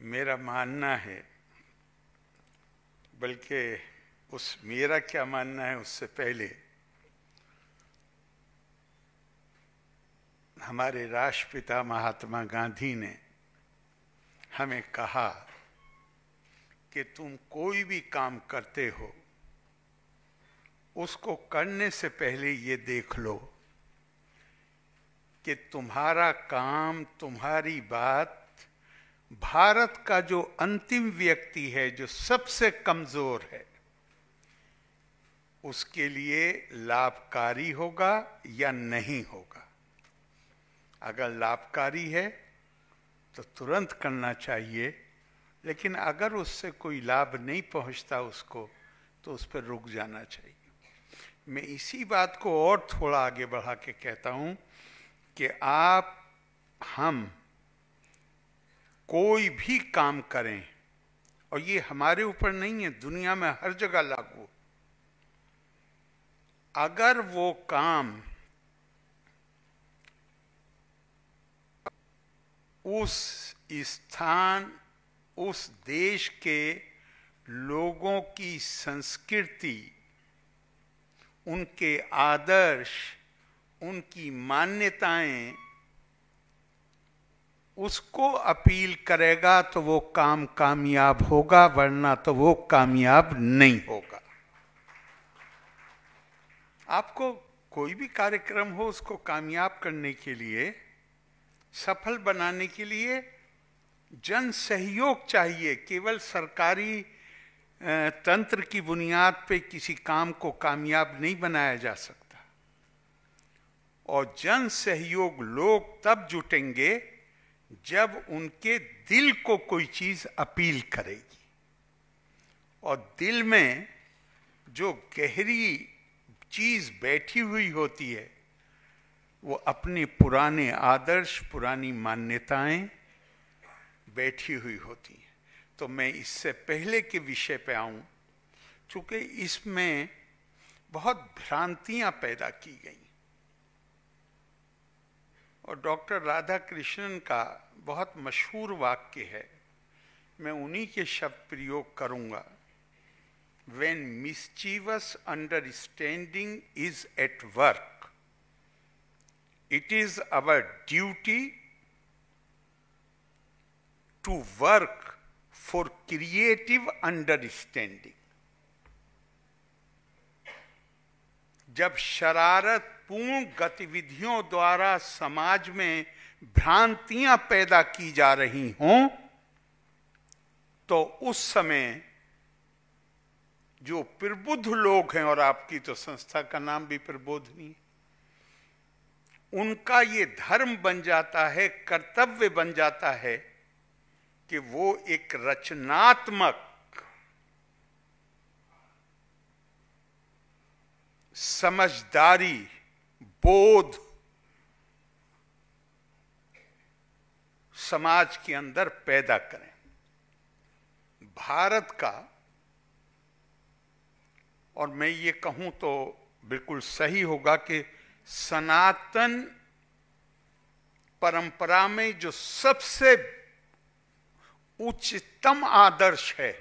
मेरा मानना है बल्कि उस मेरा क्या मानना है उससे पहले हमारे राष्ट्रपिता महात्मा गांधी ने हमें कहा कि तुम कोई भी काम करते हो उसको करने से पहले ये देख लो कि तुम्हारा काम तुम्हारी बात भारत का जो अंतिम व्यक्ति है जो सबसे कमजोर है उसके लिए लाभकारी होगा या नहीं होगा अगर लाभकारी है तो तुरंत करना चाहिए लेकिन अगर उससे कोई लाभ नहीं पहुंचता उसको तो उस पर रुक जाना चाहिए मैं इसी बात को और थोड़ा आगे बढ़ा के कहता हूं कि आप हम कोई भी काम करें और ये हमारे ऊपर नहीं है दुनिया में हर जगह लागू अगर वो काम उस स्थान उस देश के लोगों की संस्कृति उनके आदर्श उनकी मान्यताएं उसको अपील करेगा तो वो काम कामयाब होगा वरना तो वो कामयाब नहीं होगा आपको कोई भी कार्यक्रम हो उसको कामयाब करने के लिए सफल बनाने के लिए जन सहयोग चाहिए केवल सरकारी तंत्र की बुनियाद पे किसी काम को कामयाब नहीं बनाया जा सकता और जन सहयोग लोग तब जुटेंगे जब उनके दिल को कोई चीज अपील करेगी और दिल में जो गहरी चीज बैठी हुई होती है वो अपने पुराने आदर्श पुरानी मान्यताएं बैठी हुई होती हैं तो मैं इससे पहले के विषय पे आऊं चूंकि इसमें बहुत भ्रांतियां पैदा की गई और डॉक्टर राधा कृष्णन का बहुत मशहूर वाक्य है मैं उन्हीं के शब्द प्रयोग करूंगा when mischievous understanding is at work it is our duty to work for creative understanding जब शरारत पूर्ण गतिविधियों द्वारा समाज में भ्रांतियां पैदा की जा रही हों तो उस समय जो प्रबुद्ध लोग हैं और आपकी तो संस्था का नाम भी प्रबोधनी है उनका ये धर्म बन जाता है कर्तव्य बन जाता है कि वो एक रचनात्मक समझदारी बोध समाज के अंदर पैदा करें भारत का और मैं ये कहूं तो बिल्कुल सही होगा कि सनातन परंपरा में जो सबसे उच्चतम आदर्श है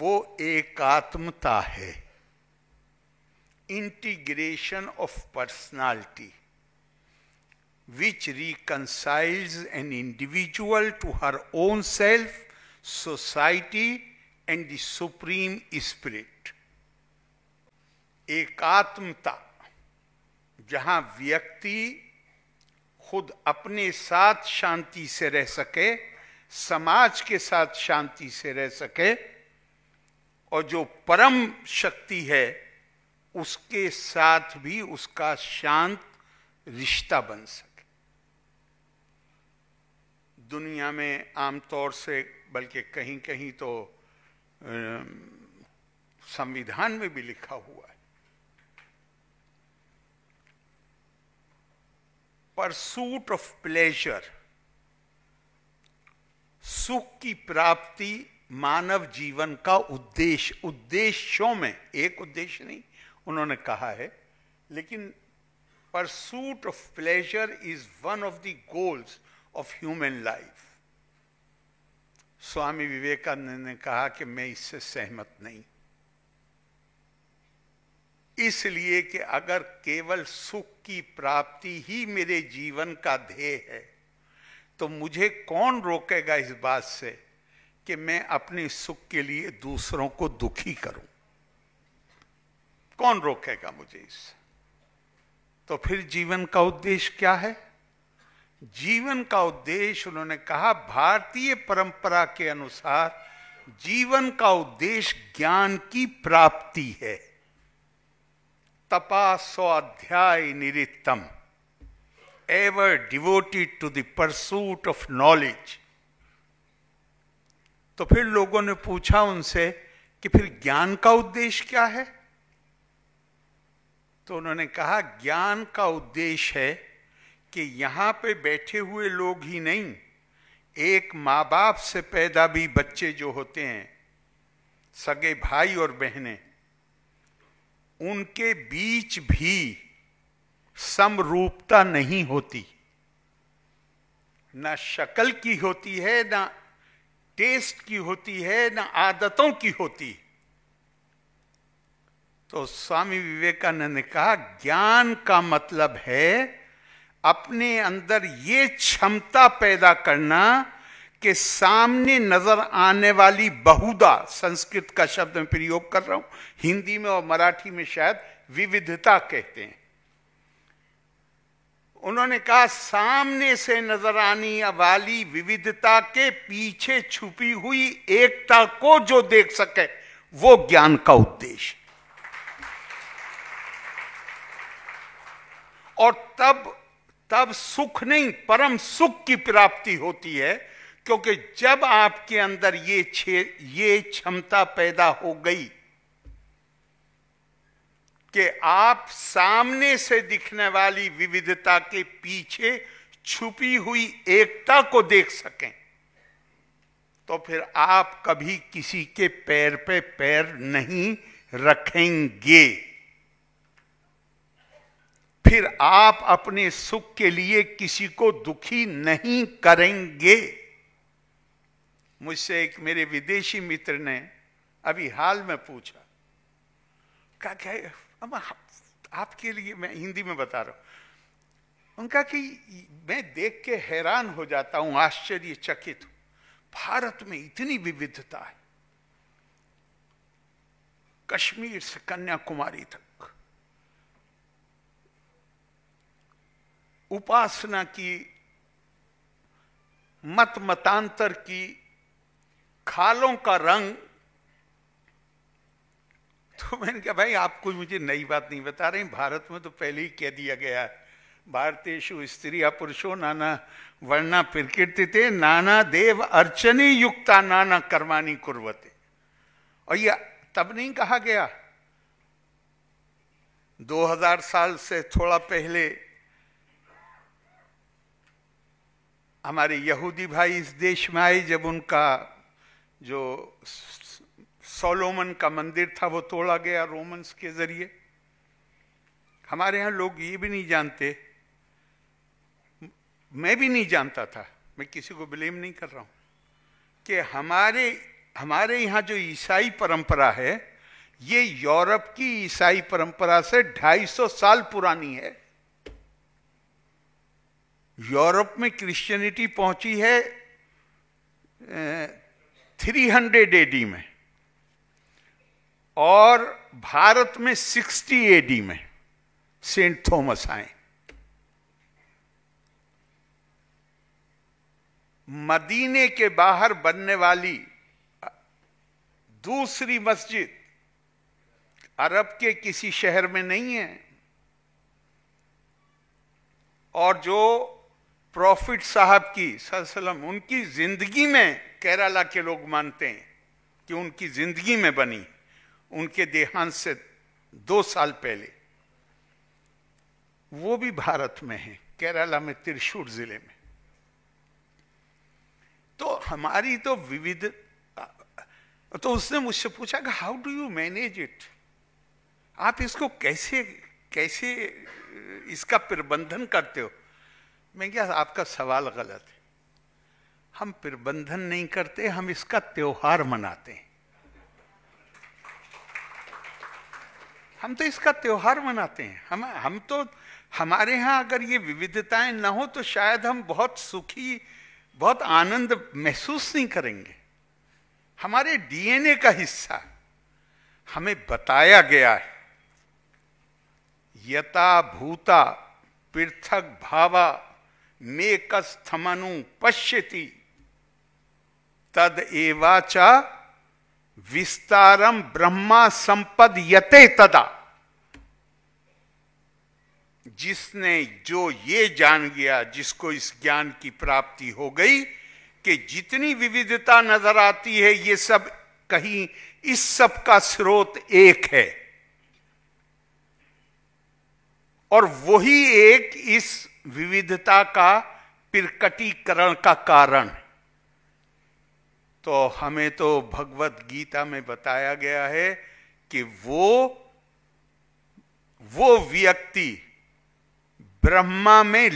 वो एकात्मता है integration of personality which reconciles an individual to her own self, society, and the Supreme Spirit. एकात्मता जहां व्यक्ति खुद अपने साथ शांति से रह सके समाज के साथ शांति से रह सके और जो परम शक्ति है उसके साथ भी उसका शांत रिश्ता बन सके दुनिया में आमतौर से बल्कि कहीं कहीं तो संविधान में भी लिखा हुआ है परसूट ऑफ प्लेजर सुख की प्राप्ति मानव जीवन का उद्देश्य उद्देश्यों में एक उद्देश्य नहीं उन्होंने कहा है लेकिन pursuit of pleasure is one of the goals of human life Swami Vivekananda ने कहा कि मैं इससे सहमत नहीं इसलिए कि अगर केवल सुख की प्राप्ति ही मेरे जीवन का ध्येय है तो मुझे कौन रोकेगा इस बात से कि मैं अपने सुख के लिए दूसरों को दुखी करूं कौन रोकेगा मुझे इससे तो फिर जीवन का उद्देश्य क्या है जीवन का उद्देश्य उन्होंने कहा भारतीय परंपरा के अनुसार जीवन का उद्देश्य ज्ञान की प्राप्ति है तपा स्वाध्याय निरितम ever devoted to pursuit of knowledge तो फिर लोगों ने पूछा उनसे कि फिर ज्ञान का उद्देश्य क्या है तो उन्होंने कहा ज्ञान का उद्देश्य है कि यहाँ पे बैठे हुए लोग ही नहीं एक माँ बाप से पैदा भी बच्चे जो होते हैं सगे भाई और बहनें उनके बीच भी समरूपता नहीं होती ना शक्ल की होती है ना टेस्ट की होती है ना आदतों की होती तो स्वामी विवेकानंद ने कहा ज्ञान का मतलब है अपने अंदर ये क्षमता पैदा करना कि सामने नजर आने वाली बहुदा संस्कृत का शब्द मैं प्रयोग कर रहा हूं हिंदी में और मराठी में शायद विविधता कहते हैं उन्होंने कहा सामने से नजर आने वाली विविधता के पीछे छुपी हुई एकता को जो देख सके वो ज्ञान का उद्देश्य और तब तब सुख नहीं परम सुख की प्राप्ति होती है क्योंकि जब आपके अंदर ये छे ये क्षमता पैदा हो गई कि आप सामने से दिखने वाली विविधता के पीछे छुपी हुई एकता को देख सकें तो फिर आप कभी किसी के पैर पे पैर नहीं रखेंगे फिर आप अपने सुख के लिए किसी को दुखी नहीं करेंगे मुझसे एक मेरे विदेशी मित्र ने अभी हाल में पूछा क्या क्या आपके लिए मैं हिंदी में बता रहा हूं उनका कि मैं देख के हैरान हो जाता हूं आश्चर्यचकित हूं भारत में इतनी विविधता है कश्मीर से कन्याकुमारी तक उपासना की मत मतांतर की खालों का रंग तो मैंने कहा भाई आप कुछ मुझे नई बात नहीं बता रहे भारत में तो पहले ही कह दिया गया है शु स्त्री पुरुषो नाना वर्णा प्रकृति थे नाना देव अर्चने युक्ता नाना कर्मानी कुर्वते और यह तब नहीं कहा गया 2000 साल से थोड़ा पहले हमारे यहूदी भाई इस देश में आए जब उनका जो सोलोमन का मंदिर था वो तोड़ा गया रोमन्स के जरिए हमारे यहाँ लोग ये भी नहीं जानते मैं भी नहीं जानता था मैं किसी को ब्लेम नहीं कर रहा हूँ कि हमारे हमारे यहाँ जो ईसाई परंपरा है ये यूरोप की ईसाई परंपरा से 250 साल पुरानी है यूरोप में क्रिश्चियनिटी पहुंची है थ्री हंड्रेड एडी में और भारत में सिक्सटी एडी में सेंट थॉमस आए मदीने के बाहर बनने वाली दूसरी मस्जिद अरब के किसी शहर में नहीं है और जो प्रॉफिट साहब की सलम उनकी ज़िंदगी में केरला के लोग मानते हैं कि उनकी ज़िंदगी में बनी उनके देहांत से दो साल पहले वो भी भारत में है केरला में त्रिशूर ज़िले में तो हमारी तो विविध तो उसने मुझसे पूछा कि how do you manage it आप इसको कैसे कैसे इसका प्रबंधन करते हो मैं क्या आपका सवाल गलत है हम प्रबंधन नहीं करते हम इसका त्योहार मनाते हैं हम तो इसका त्योहार मनाते हैं हम हम तो हमारे यहाँ अगर ये विविधताएं ना हो तो शायद हम बहुत सुखी बहुत आनंद महसूस नहीं करेंगे हमारे डीएनए का हिस्सा हमें बताया गया है यता भूता पृथक भावा मेकस्थमनु पश्यति तद एवाचा विस्तारम ब्रह्मा संपद यते तदा जिसने जो ये जान गया जिसको इस ज्ञान की प्राप्ति हो गई कि जितनी विविधता नजर आती है ये सब कहीं इस सब का स्रोत एक है और वही एक इस विविधता का प्रकटीकरण का कारण तो हमें तो भगवत गीता में बताया गया है कि वो वो व्यक्ति ब्रह्मा में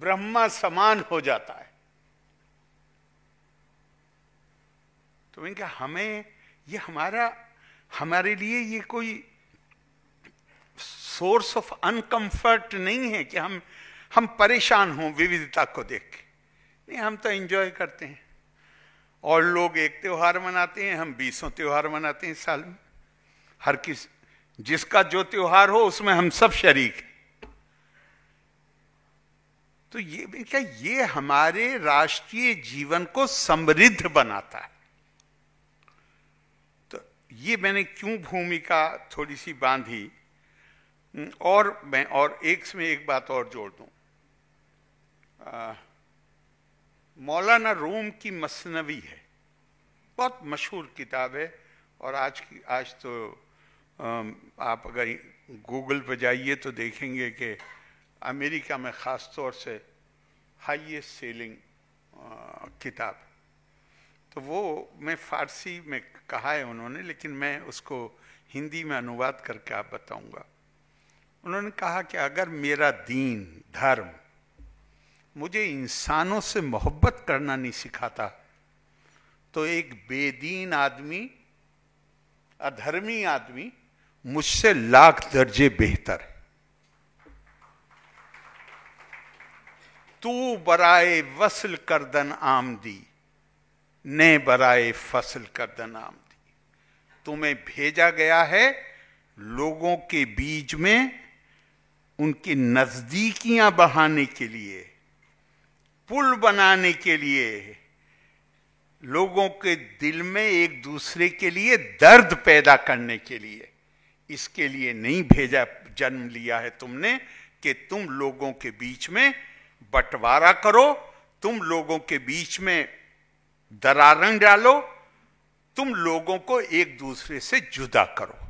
ब्रह्मा समान हो जाता है तो इनका हमें ये हमारा हमारे लिए ये कोई सोर्स ऑफ अनकंफर्ट नहीं है कि हम हम परेशान हों विविधता को देख के नहीं हम तो एंजॉय करते हैं और लोग एक त्यौहार मनाते हैं हम बीसों त्यौहार मनाते हैं साल में हर किस जिसका जो त्यौहार हो उसमें हम सब शरीक हैं तो ये क्या ये हमारे राष्ट्रीय जीवन को समृद्ध बनाता है तो ये मैंने क्यों भूमिका थोड़ी सी बांधी हम्म, और मैं और एक में एक बात और जोड़ दूं मौलाना रोम की मसनवी है बहुत मशहूर किताब है और आज की आज तो आप अगर गूगल पर जाइए तो देखेंगे कि अमेरिका में ख़ास तौर से हाईएस्ट सेलिंग किताब तो वो मैं फ़ारसी में कहा है उन्होंने लेकिन मैं उसको हिंदी में अनुवाद करके आप बताऊंगा उन्होंने कहा कि अगर मेरा दीन धर्म मुझे इंसानों से मोहब्बत करना नहीं सिखाता तो एक बेदीन आदमी अधर्मी आदमी मुझसे लाख दर्जे बेहतर है तू बराए वसल करदन आमदी ने बराए फसल करदन आमदी तुम्हें भेजा गया है लोगों के बीच में उनकी नज़दीकियां बढ़ाने के लिए पुल बनाने के लिए लोगों के दिल में एक दूसरे के लिए दर्द पैदा करने के लिए इसके लिए नहीं भेजा जन्म लिया है तुमने कि तुम लोगों के बीच में बंटवारा करो तुम लोगों के बीच में दरारंग डालो तुम लोगों को एक दूसरे से जुदा करो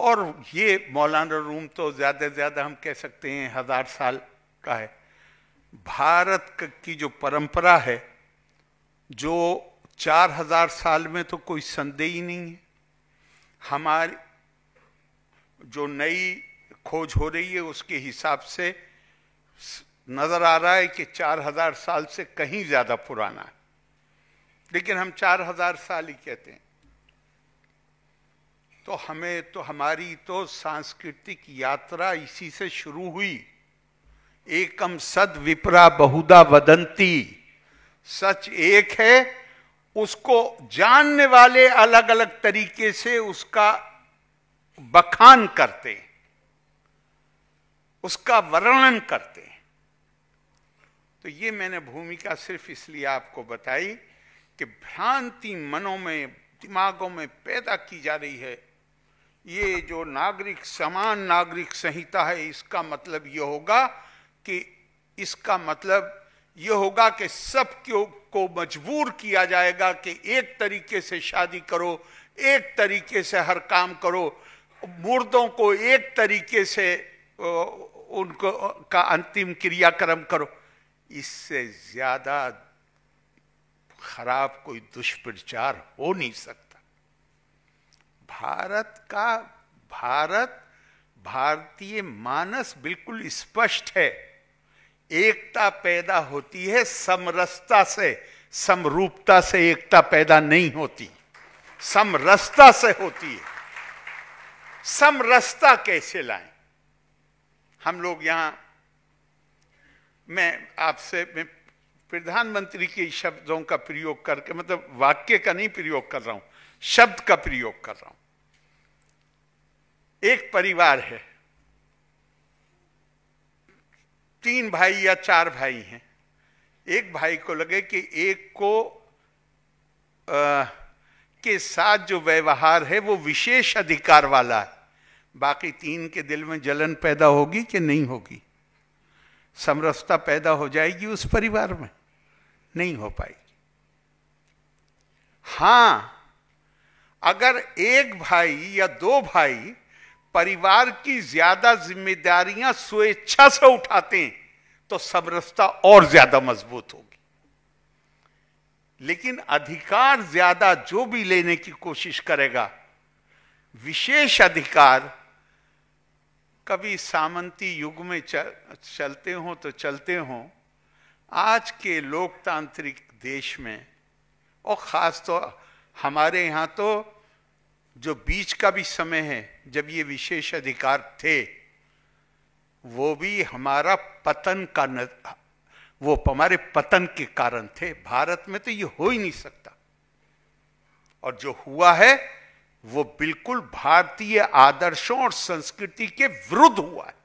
और ये मौलाना रूम तो ज़्यादा से ज़्यादा हम कह सकते हैं हज़ार साल का है भारत की जो परंपरा है जो चार हजार साल में तो कोई संदेह ही नहीं है हमारी जो नई खोज हो रही है उसके हिसाब से नज़र आ रहा है कि चार हजार साल से कहीं ज़्यादा पुराना है लेकिन हम चार हजार साल ही कहते हैं तो हमें तो हमारी तो सांस्कृतिक यात्रा इसी से शुरू हुई एकम सद विपरा बहुदा वदंती सच एक है उसको जानने वाले अलग अलग तरीके से उसका बखान करते उसका वर्णन करते तो ये मैंने भूमिका सिर्फ इसलिए आपको बताई कि भ्रांति मनों में दिमागों में पैदा की जा रही है ये जो नागरिक समान नागरिक संहिता है इसका मतलब ये होगा कि इसका मतलब ये होगा कि सब को मजबूर किया जाएगा कि एक तरीके से शादी करो एक तरीके से हर काम करो मुर्दों को एक तरीके से उनको का अंतिम क्रियाक्रम करो इससे ज्यादा खराब कोई दुष्प्रचार हो नहीं सकता भारत का भारत भारतीय मानस बिल्कुल स्पष्ट है एकता पैदा होती है समरसता से समरूपता से एकता पैदा नहीं होती समरसता से होती है समरसता कैसे लाएं हम लोग यहां मैं आपसे प्रधानमंत्री के शब्दों का प्रयोग करके मतलब वाक्य का नहीं प्रयोग कर रहा हूं शब्द का प्रयोग कर रहा हूं एक परिवार है तीन भाई या चार भाई हैं एक भाई को लगे कि एक को आ, के साथ जो व्यवहार है वो विशेष अधिकार वाला है बाकी तीन के दिल में जलन पैदा होगी कि नहीं होगी समरसता पैदा हो जाएगी उस परिवार में नहीं हो पाएगी हां अगर एक भाई या दो भाई परिवार की ज्यादा जिम्मेदारियां स्वेच्छा से उठाते हैं तो रस्ता और ज्यादा मजबूत होगी लेकिन अधिकार ज्यादा जो भी लेने की कोशिश करेगा विशेष अधिकार कभी सामंती युग में चल, चलते हो तो चलते हो आज के लोकतांत्रिक देश में और खास तो हमारे यहां तो जो बीच का भी समय है जब ये विशेष अधिकार थे वो भी हमारा पतन का न, वो हमारे पतन के कारण थे भारत में तो ये हो ही नहीं सकता और जो हुआ है वो बिल्कुल भारतीय आदर्शों और संस्कृति के विरुद्ध हुआ है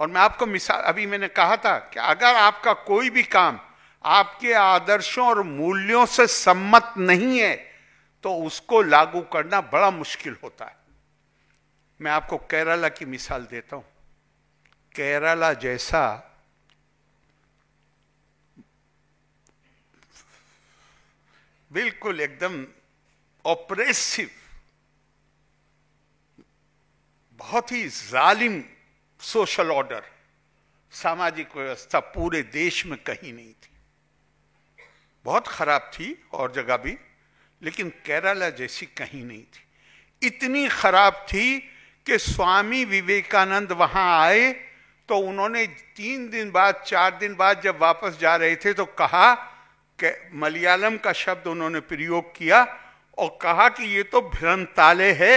और मैं आपको मिसाल अभी मैंने कहा था कि अगर आपका कोई भी काम आपके आदर्शों और मूल्यों से सम्मत नहीं है तो उसको लागू करना बड़ा मुश्किल होता है मैं आपको केरला की मिसाल देता हूं केरला जैसा बिल्कुल एकदम ऑपरेसिव बहुत ही जालिम सोशल ऑर्डर सामाजिक व्यवस्था पूरे देश में कहीं नहीं थी बहुत खराब थी और जगह भी लेकिन केरला जैसी कहीं नहीं थी इतनी खराब थी कि स्वामी विवेकानंद वहां आए तो उन्होंने तीन दिन बाद चार दिन बाद जब वापस जा रहे थे तो कहा कि मलयालम का शब्द उन्होंने प्रयोग किया और कहा कि ये तो भ्रंताले है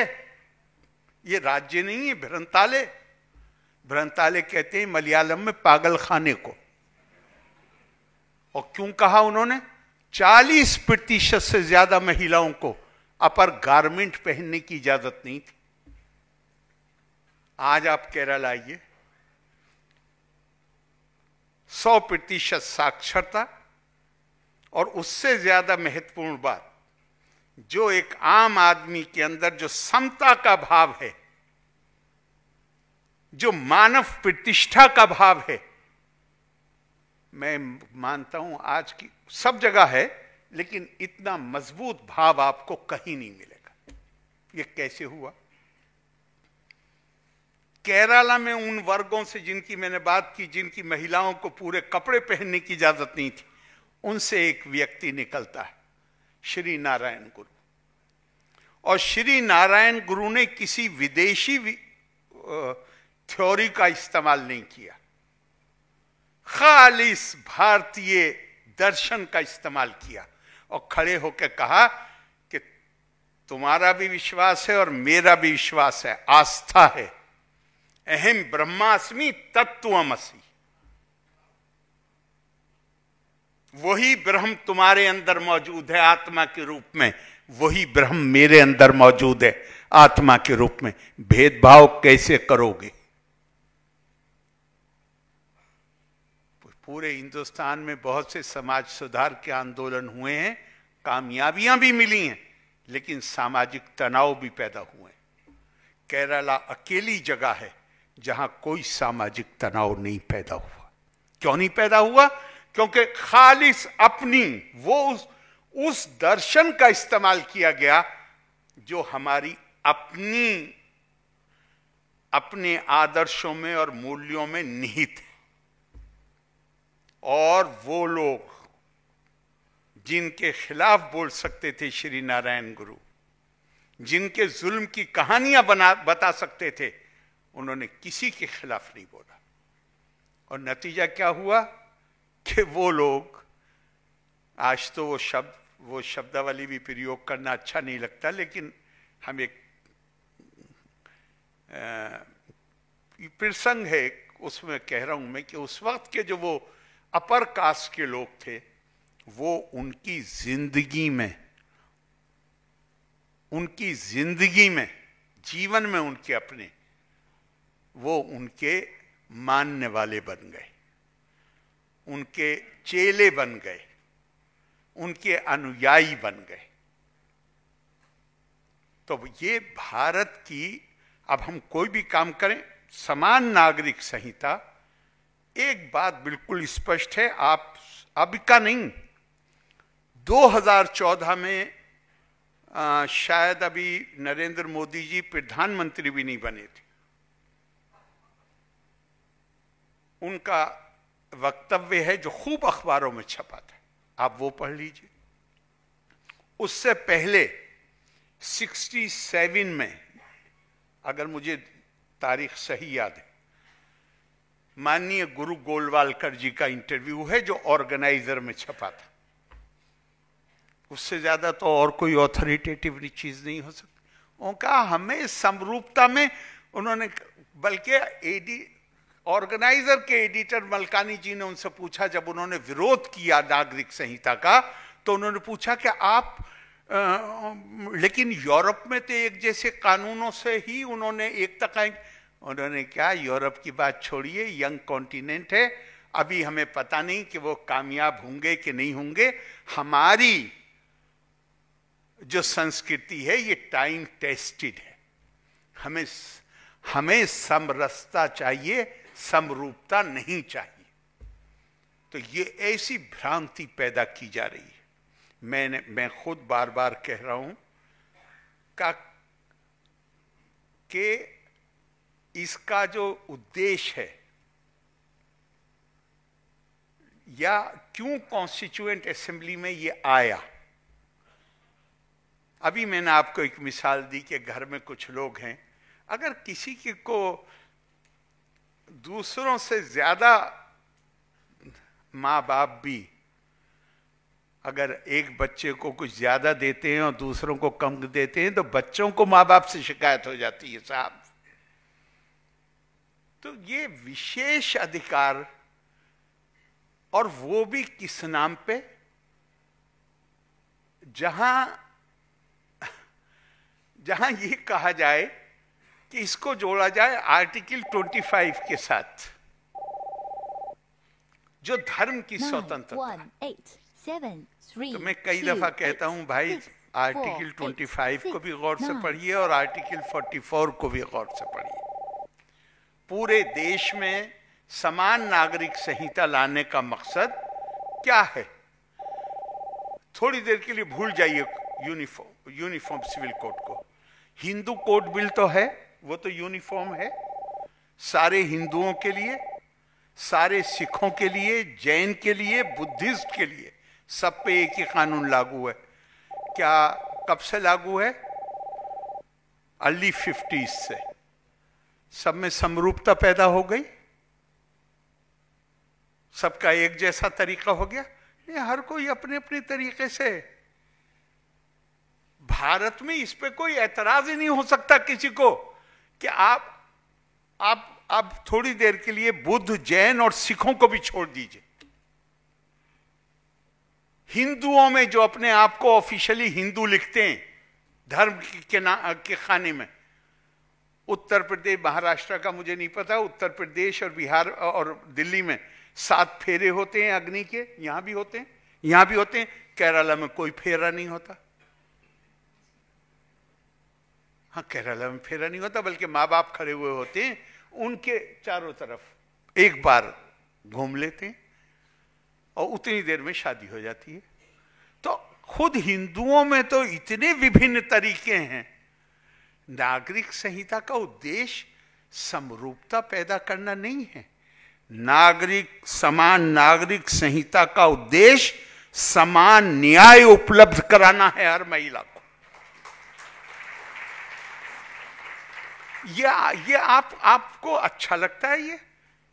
ये राज्य नहीं है भ्रंताले भ्रंताले कहते हैं मलयालम में पागल खाने को और क्यों कहा उन्होंने 40 प्रतिशत से ज्यादा महिलाओं को अपर गारमेंट पहनने की इजाजत नहीं थी आज आप केरल आइए 100 प्रतिशत साक्षरता और उससे ज्यादा महत्वपूर्ण बात जो एक आम आदमी के अंदर जो समता का भाव है जो मानव प्रतिष्ठा का भाव है मैं मानता हूं आज की सब जगह है लेकिन इतना मजबूत भाव आपको कहीं नहीं मिलेगा ये कैसे हुआ केरला में उन वर्गों से जिनकी मैंने बात की जिनकी महिलाओं को पूरे कपड़े पहनने की इजाजत नहीं थी उनसे एक व्यक्ति निकलता है श्री नारायण गुरु और श्री नारायण गुरु ने किसी विदेशी थ्योरी का इस्तेमाल नहीं किया खालिस भारतीय दर्शन का इस्तेमाल किया और खड़े होकर कहा कि तुम्हारा भी विश्वास है और मेरा भी विश्वास है आस्था है अहम ब्रह्मास्मि तत्वमसी वही ब्रह्म तुम्हारे अंदर मौजूद है आत्मा के रूप में वही ब्रह्म मेरे अंदर मौजूद है आत्मा के रूप में भेदभाव कैसे करोगे पूरे हिंदुस्तान में बहुत से समाज सुधार के आंदोलन हुए हैं कामयाबियां भी मिली हैं लेकिन सामाजिक तनाव भी पैदा हुए हैं केरला अकेली जगह है जहां कोई सामाजिक तनाव नहीं पैदा हुआ क्यों नहीं पैदा हुआ क्योंकि खालिस अपनी वो उस, उस दर्शन का इस्तेमाल किया गया जो हमारी अपनी अपने आदर्शों में और मूल्यों में निहित है और वो लोग जिनके खिलाफ बोल सकते थे श्री नारायण गुरु जिनके जुल्म की कहानियां बना बता सकते थे उन्होंने किसी के खिलाफ नहीं बोला और नतीजा क्या हुआ कि वो लोग आज तो वो शब्द वो शब्दावली भी प्रयोग करना अच्छा नहीं लगता लेकिन हम एक प्रसंग है उसमें कह रहा हूं मैं कि उस वक्त के जो वो अपर कास्ट के लोग थे वो उनकी जिंदगी में उनकी जिंदगी में जीवन में उनके अपने वो उनके मानने वाले बन गए उनके चेले बन गए उनके अनुयायी बन गए तो ये भारत की अब हम कोई भी काम करें समान नागरिक संहिता एक बात बिल्कुल स्पष्ट है आप अभी का नहीं 2014 में आ, शायद अभी नरेंद्र मोदी जी प्रधानमंत्री भी नहीं बने थे उनका वक्तव्य है जो खूब अखबारों में छपा था आप वो पढ़ लीजिए उससे पहले 67 में अगर मुझे तारीख सही याद है माननीय गुरु गोलवालकर जी का इंटरव्यू है जो ऑर्गेनाइजर में छपा था उससे ज्यादा तो और कोई ऑथोरिटेटिव चीज नहीं हो सकती उनका हमें समरूपता में उन्होंने बल्कि एडी ऑर्गेनाइजर के एडिटर मलकानी जी ने उनसे पूछा जब उन्होंने विरोध किया नागरिक संहिता का तो उन्होंने पूछा कि आप आ, लेकिन यूरोप में तो एक जैसे कानूनों से ही उन्होंने एकता का उन्होंने क्या यूरोप की बात छोड़िए यंग कॉन्टिनेंट है अभी हमें पता नहीं कि वो कामयाब होंगे कि नहीं होंगे हमारी जो संस्कृति है ये टाइम टेस्टेड है हमें हमें समरसता चाहिए समरूपता नहीं चाहिए तो ये ऐसी भ्रांति पैदा की जा रही है मैंने मैं खुद बार बार कह रहा हूं का के इसका जो उद्देश्य है या क्यों कॉन्स्टिट्यूएंट असेंबली में ये आया अभी मैंने आपको एक मिसाल दी कि घर में कुछ लोग हैं अगर किसी के को दूसरों से ज्यादा माँ बाप भी अगर एक बच्चे को कुछ ज्यादा देते हैं और दूसरों को कम देते हैं तो बच्चों को माँ बाप से शिकायत हो जाती है साहब तो ये विशेष अधिकार और वो भी किस नाम पे जहां जहां ये कहा जाए कि इसको जोड़ा जाए आर्टिकल 25 के साथ जो धर्म की स्वतंत्रता तो मैं कई दफा कहता हूं भाई आर्टिकल 25 को भी गौर से पढ़िए और आर्टिकल 44 को भी गौर से पढ़िए पूरे देश में समान नागरिक संहिता लाने का मकसद क्या है थोड़ी देर के लिए भूल जाइए यूनिफॉर्म यूनिफॉर्म सिविल कोड को हिंदू कोड बिल तो है वो तो यूनिफॉर्म है सारे हिंदुओं के लिए सारे सिखों के लिए जैन के लिए बुद्धिस्ट के लिए सब पे एक ही कानून लागू है क्या कब से लागू है अर्ली फिफ्टीज से सब में समरूपता पैदा हो गई सबका एक जैसा तरीका हो गया नहीं हर कोई अपने अपने तरीके से भारत में इस पे कोई एतराज ही नहीं हो सकता किसी को कि आप आप आप थोड़ी देर के लिए बुद्ध जैन और सिखों को भी छोड़ दीजिए हिंदुओं में जो अपने आप को ऑफिशियली हिंदू लिखते हैं धर्म के ना के खाने में उत्तर प्रदेश महाराष्ट्र का मुझे नहीं पता उत्तर प्रदेश और बिहार और दिल्ली में सात फेरे होते हैं अग्नि के यहां भी होते हैं यहां भी होते हैं केरला में कोई फेरा नहीं होता हाँ केरला में फेरा नहीं होता बल्कि माँ बाप खड़े हुए होते हैं उनके चारों तरफ एक बार घूम लेते हैं और उतनी देर में शादी हो जाती है तो खुद हिंदुओं में तो इतने विभिन्न तरीके हैं नागरिक संहिता का उद्देश्य समरूपता पैदा करना नहीं है नागरिक समान नागरिक संहिता का उद्देश्य समान न्याय उपलब्ध कराना है हर महिला को या, या आप आपको अच्छा लगता है ये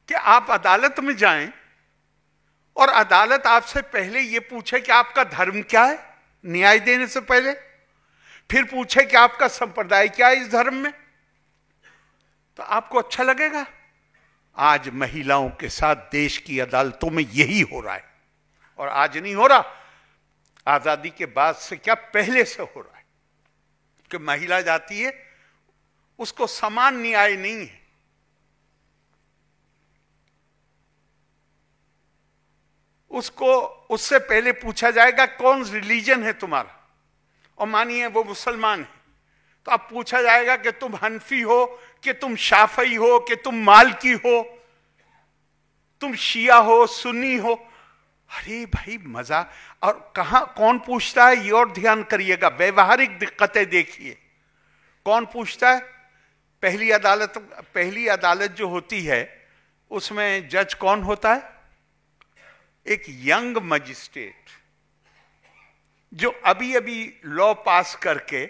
कि आप अदालत में जाएं और अदालत आपसे पहले ये पूछे कि आपका धर्म क्या है न्याय देने से पहले फिर पूछे कि आपका संप्रदाय क्या है इस धर्म में तो आपको अच्छा लगेगा आज महिलाओं के साथ देश की अदालतों में यही हो रहा है और आज नहीं हो रहा आजादी के बाद से क्या पहले से हो रहा है कि महिला जाती है उसको समान न्याय नहीं है उसको उससे पहले पूछा जाएगा कौन रिलीजन है तुम्हारा और मानिए वो मुसलमान है तो अब पूछा जाएगा कि तुम हनफी हो कि तुम शाफई हो कि तुम मालकी हो तुम शिया हो सुन्नी हो अरे भाई मजा और कहा कौन पूछता है ये और ध्यान करिएगा व्यवहारिक दिक्कतें देखिए कौन पूछता है पहली अदालत पहली अदालत जो होती है उसमें जज कौन होता है एक यंग मजिस्ट्रेट जो अभी अभी लॉ पास करके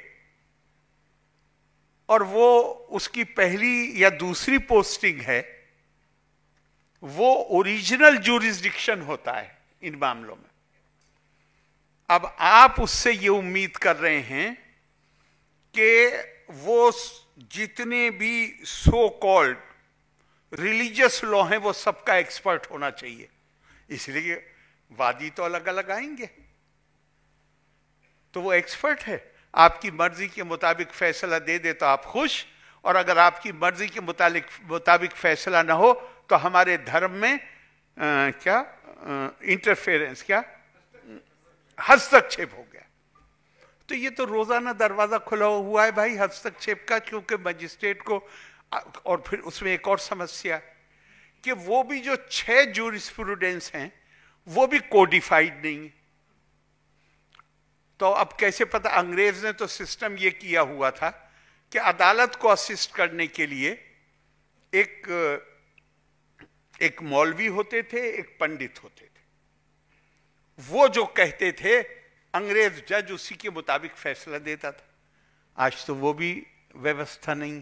और वो उसकी पहली या दूसरी पोस्टिंग है वो ओरिजिनल जूरिस्डिक्शन होता है इन मामलों में अब आप उससे ये उम्मीद कर रहे हैं कि वो जितने भी सो कॉल्ड रिलीजियस लॉ हैं वो सबका एक्सपर्ट होना चाहिए इसलिए वादी तो अलग अलग आएंगे तो वो एक्सपर्ट है आपकी मर्जी के मुताबिक फैसला दे दे तो आप खुश और अगर आपकी मर्जी के मुताबिक मुताबिक फैसला ना हो तो हमारे धर्म में आ, क्या इंटरफेरेंस क्या हस्तक्षेप हो गया तो ये तो रोजाना दरवाजा खुला हुआ है भाई हस्तक्षेप का क्योंकि मजिस्ट्रेट को और फिर उसमें एक और समस्या कि वो भी जो छह जूर हैं वो भी कोडिफाइड नहीं है तो अब कैसे पता अंग्रेज ने तो सिस्टम ये किया हुआ था कि अदालत को असिस्ट करने के लिए एक एक मौलवी होते थे एक पंडित होते थे वो जो कहते थे अंग्रेज जज उसी के मुताबिक फैसला देता था आज तो वो भी व्यवस्था नहीं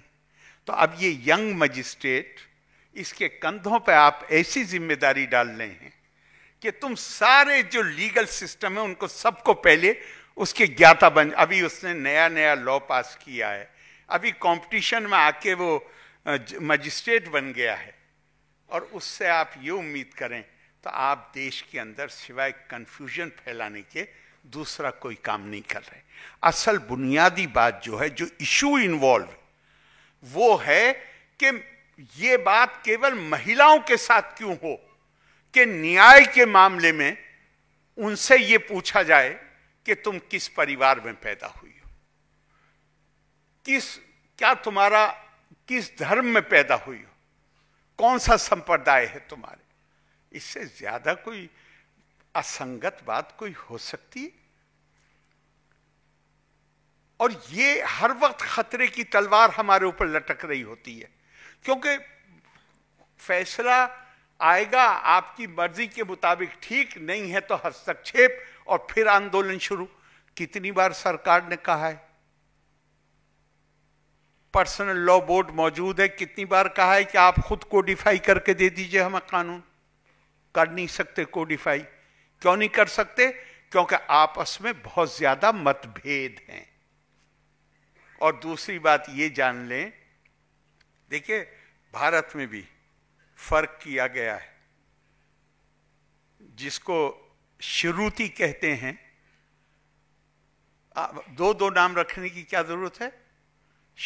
तो अब ये यंग मजिस्ट्रेट इसके कंधों पर आप ऐसी जिम्मेदारी डाल रहे हैं कि तुम सारे जो लीगल सिस्टम है उनको सबको पहले उसके ज्ञाता बन अभी उसने नया नया लॉ पास किया है अभी कंपटीशन में आके वो मजिस्ट्रेट बन गया है और उससे आप ये उम्मीद करें तो आप देश के अंदर सिवाय कंफ्यूजन फैलाने के दूसरा कोई काम नहीं कर रहे असल बुनियादी बात जो है जो इशू इन्वॉल्व वो है कि ये बात केवल महिलाओं के साथ क्यों हो कि न्याय के मामले में उनसे ये पूछा जाए कि तुम किस परिवार में पैदा हुई हो किस क्या तुम्हारा किस धर्म में पैदा हुई हो कौन सा संप्रदाय है तुम्हारे इससे ज्यादा कोई असंगत बात कोई हो सकती और ये हर वक्त खतरे की तलवार हमारे ऊपर लटक रही होती है क्योंकि फैसला आएगा आपकी मर्जी के मुताबिक ठीक नहीं है तो हस्तक्षेप और फिर आंदोलन शुरू कितनी बार सरकार ने कहा है पर्सनल लॉ बोर्ड मौजूद है कितनी बार कहा है कि आप खुद कोडिफाई करके दे दीजिए हमें कानून कर नहीं सकते कोडिफाई क्यों नहीं कर सकते क्योंकि आपस में बहुत ज्यादा मतभेद हैं और दूसरी बात ये जान लें देखिए भारत में भी फर्क किया गया है जिसको श्रुति कहते हैं दो दो नाम रखने की क्या जरूरत है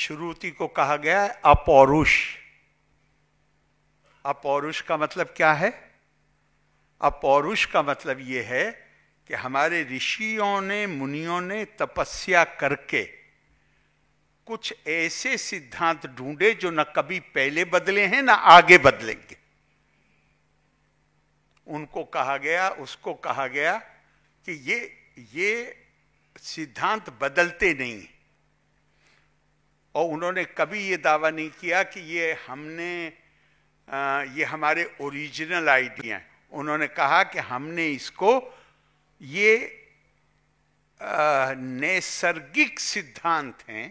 श्रुति को कहा गया है अपौरुष अपौरुष का मतलब क्या है अपौरुष का मतलब यह है कि हमारे ऋषियों ने मुनियों ने तपस्या करके कुछ ऐसे सिद्धांत ढूंढे जो न कभी पहले बदले हैं ना आगे बदलेंगे उनको कहा गया उसको कहा गया कि ये ये सिद्धांत बदलते नहीं और उन्होंने कभी ये दावा नहीं किया कि ये हमने आ, ये हमारे ओरिजिनल आइडिया उन्होंने कहा कि हमने इसको ये नैसर्गिक सिद्धांत हैं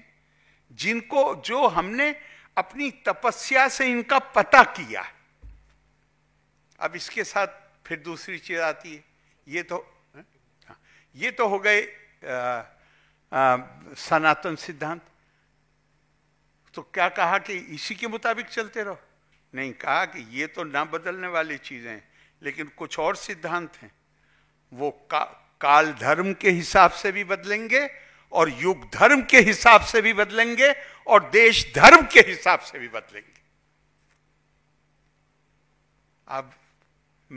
जिनको जो हमने अपनी तपस्या से इनका पता किया अब इसके साथ फिर दूसरी चीज आती है ये तो हाँ, ये तो हो गए सनातन सिद्धांत तो क्या कहा कि इसी के मुताबिक चलते रहो नहीं कहा कि ये तो ना बदलने वाली चीजें हैं लेकिन कुछ और सिद्धांत हैं वो का, काल धर्म के हिसाब से भी बदलेंगे और युग धर्म के हिसाब से भी बदलेंगे और देश धर्म के हिसाब से भी बदलेंगे अब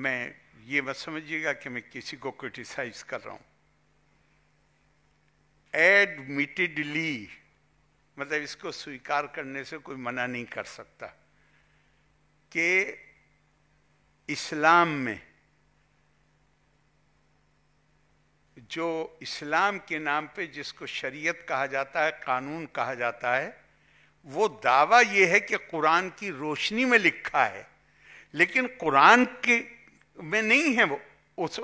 मैं ये मत समझिएगा कि मैं किसी को क्रिटिसाइज कर रहा हूं एडमिटेडली मतलब इसको स्वीकार करने से कोई मना नहीं कर सकता कि इस्लाम में जो इस्लाम के नाम पे जिसको शरीयत कहा जाता है कानून कहा जाता है वो दावा ये है कि कुरान की रोशनी में लिखा है लेकिन कुरान के में नहीं है वो उस,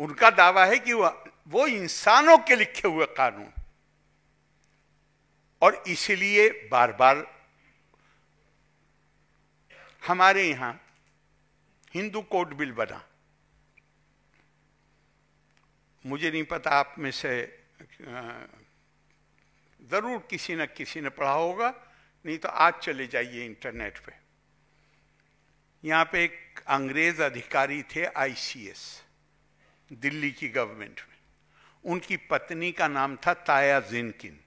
उनका दावा है कि वो, वो इंसानों के लिखे हुए कानून और इसलिए बार बार हमारे यहां हिंदू कोर्ट बिल बना मुझे नहीं पता आप में से जरूर किसी न किसी ने पढ़ा होगा नहीं तो आज चले जाइए इंटरनेट पे यहाँ पे एक अंग्रेज अधिकारी थे आईसीएस दिल्ली की गवर्नमेंट में उनकी पत्नी का नाम था ताया जिनकिन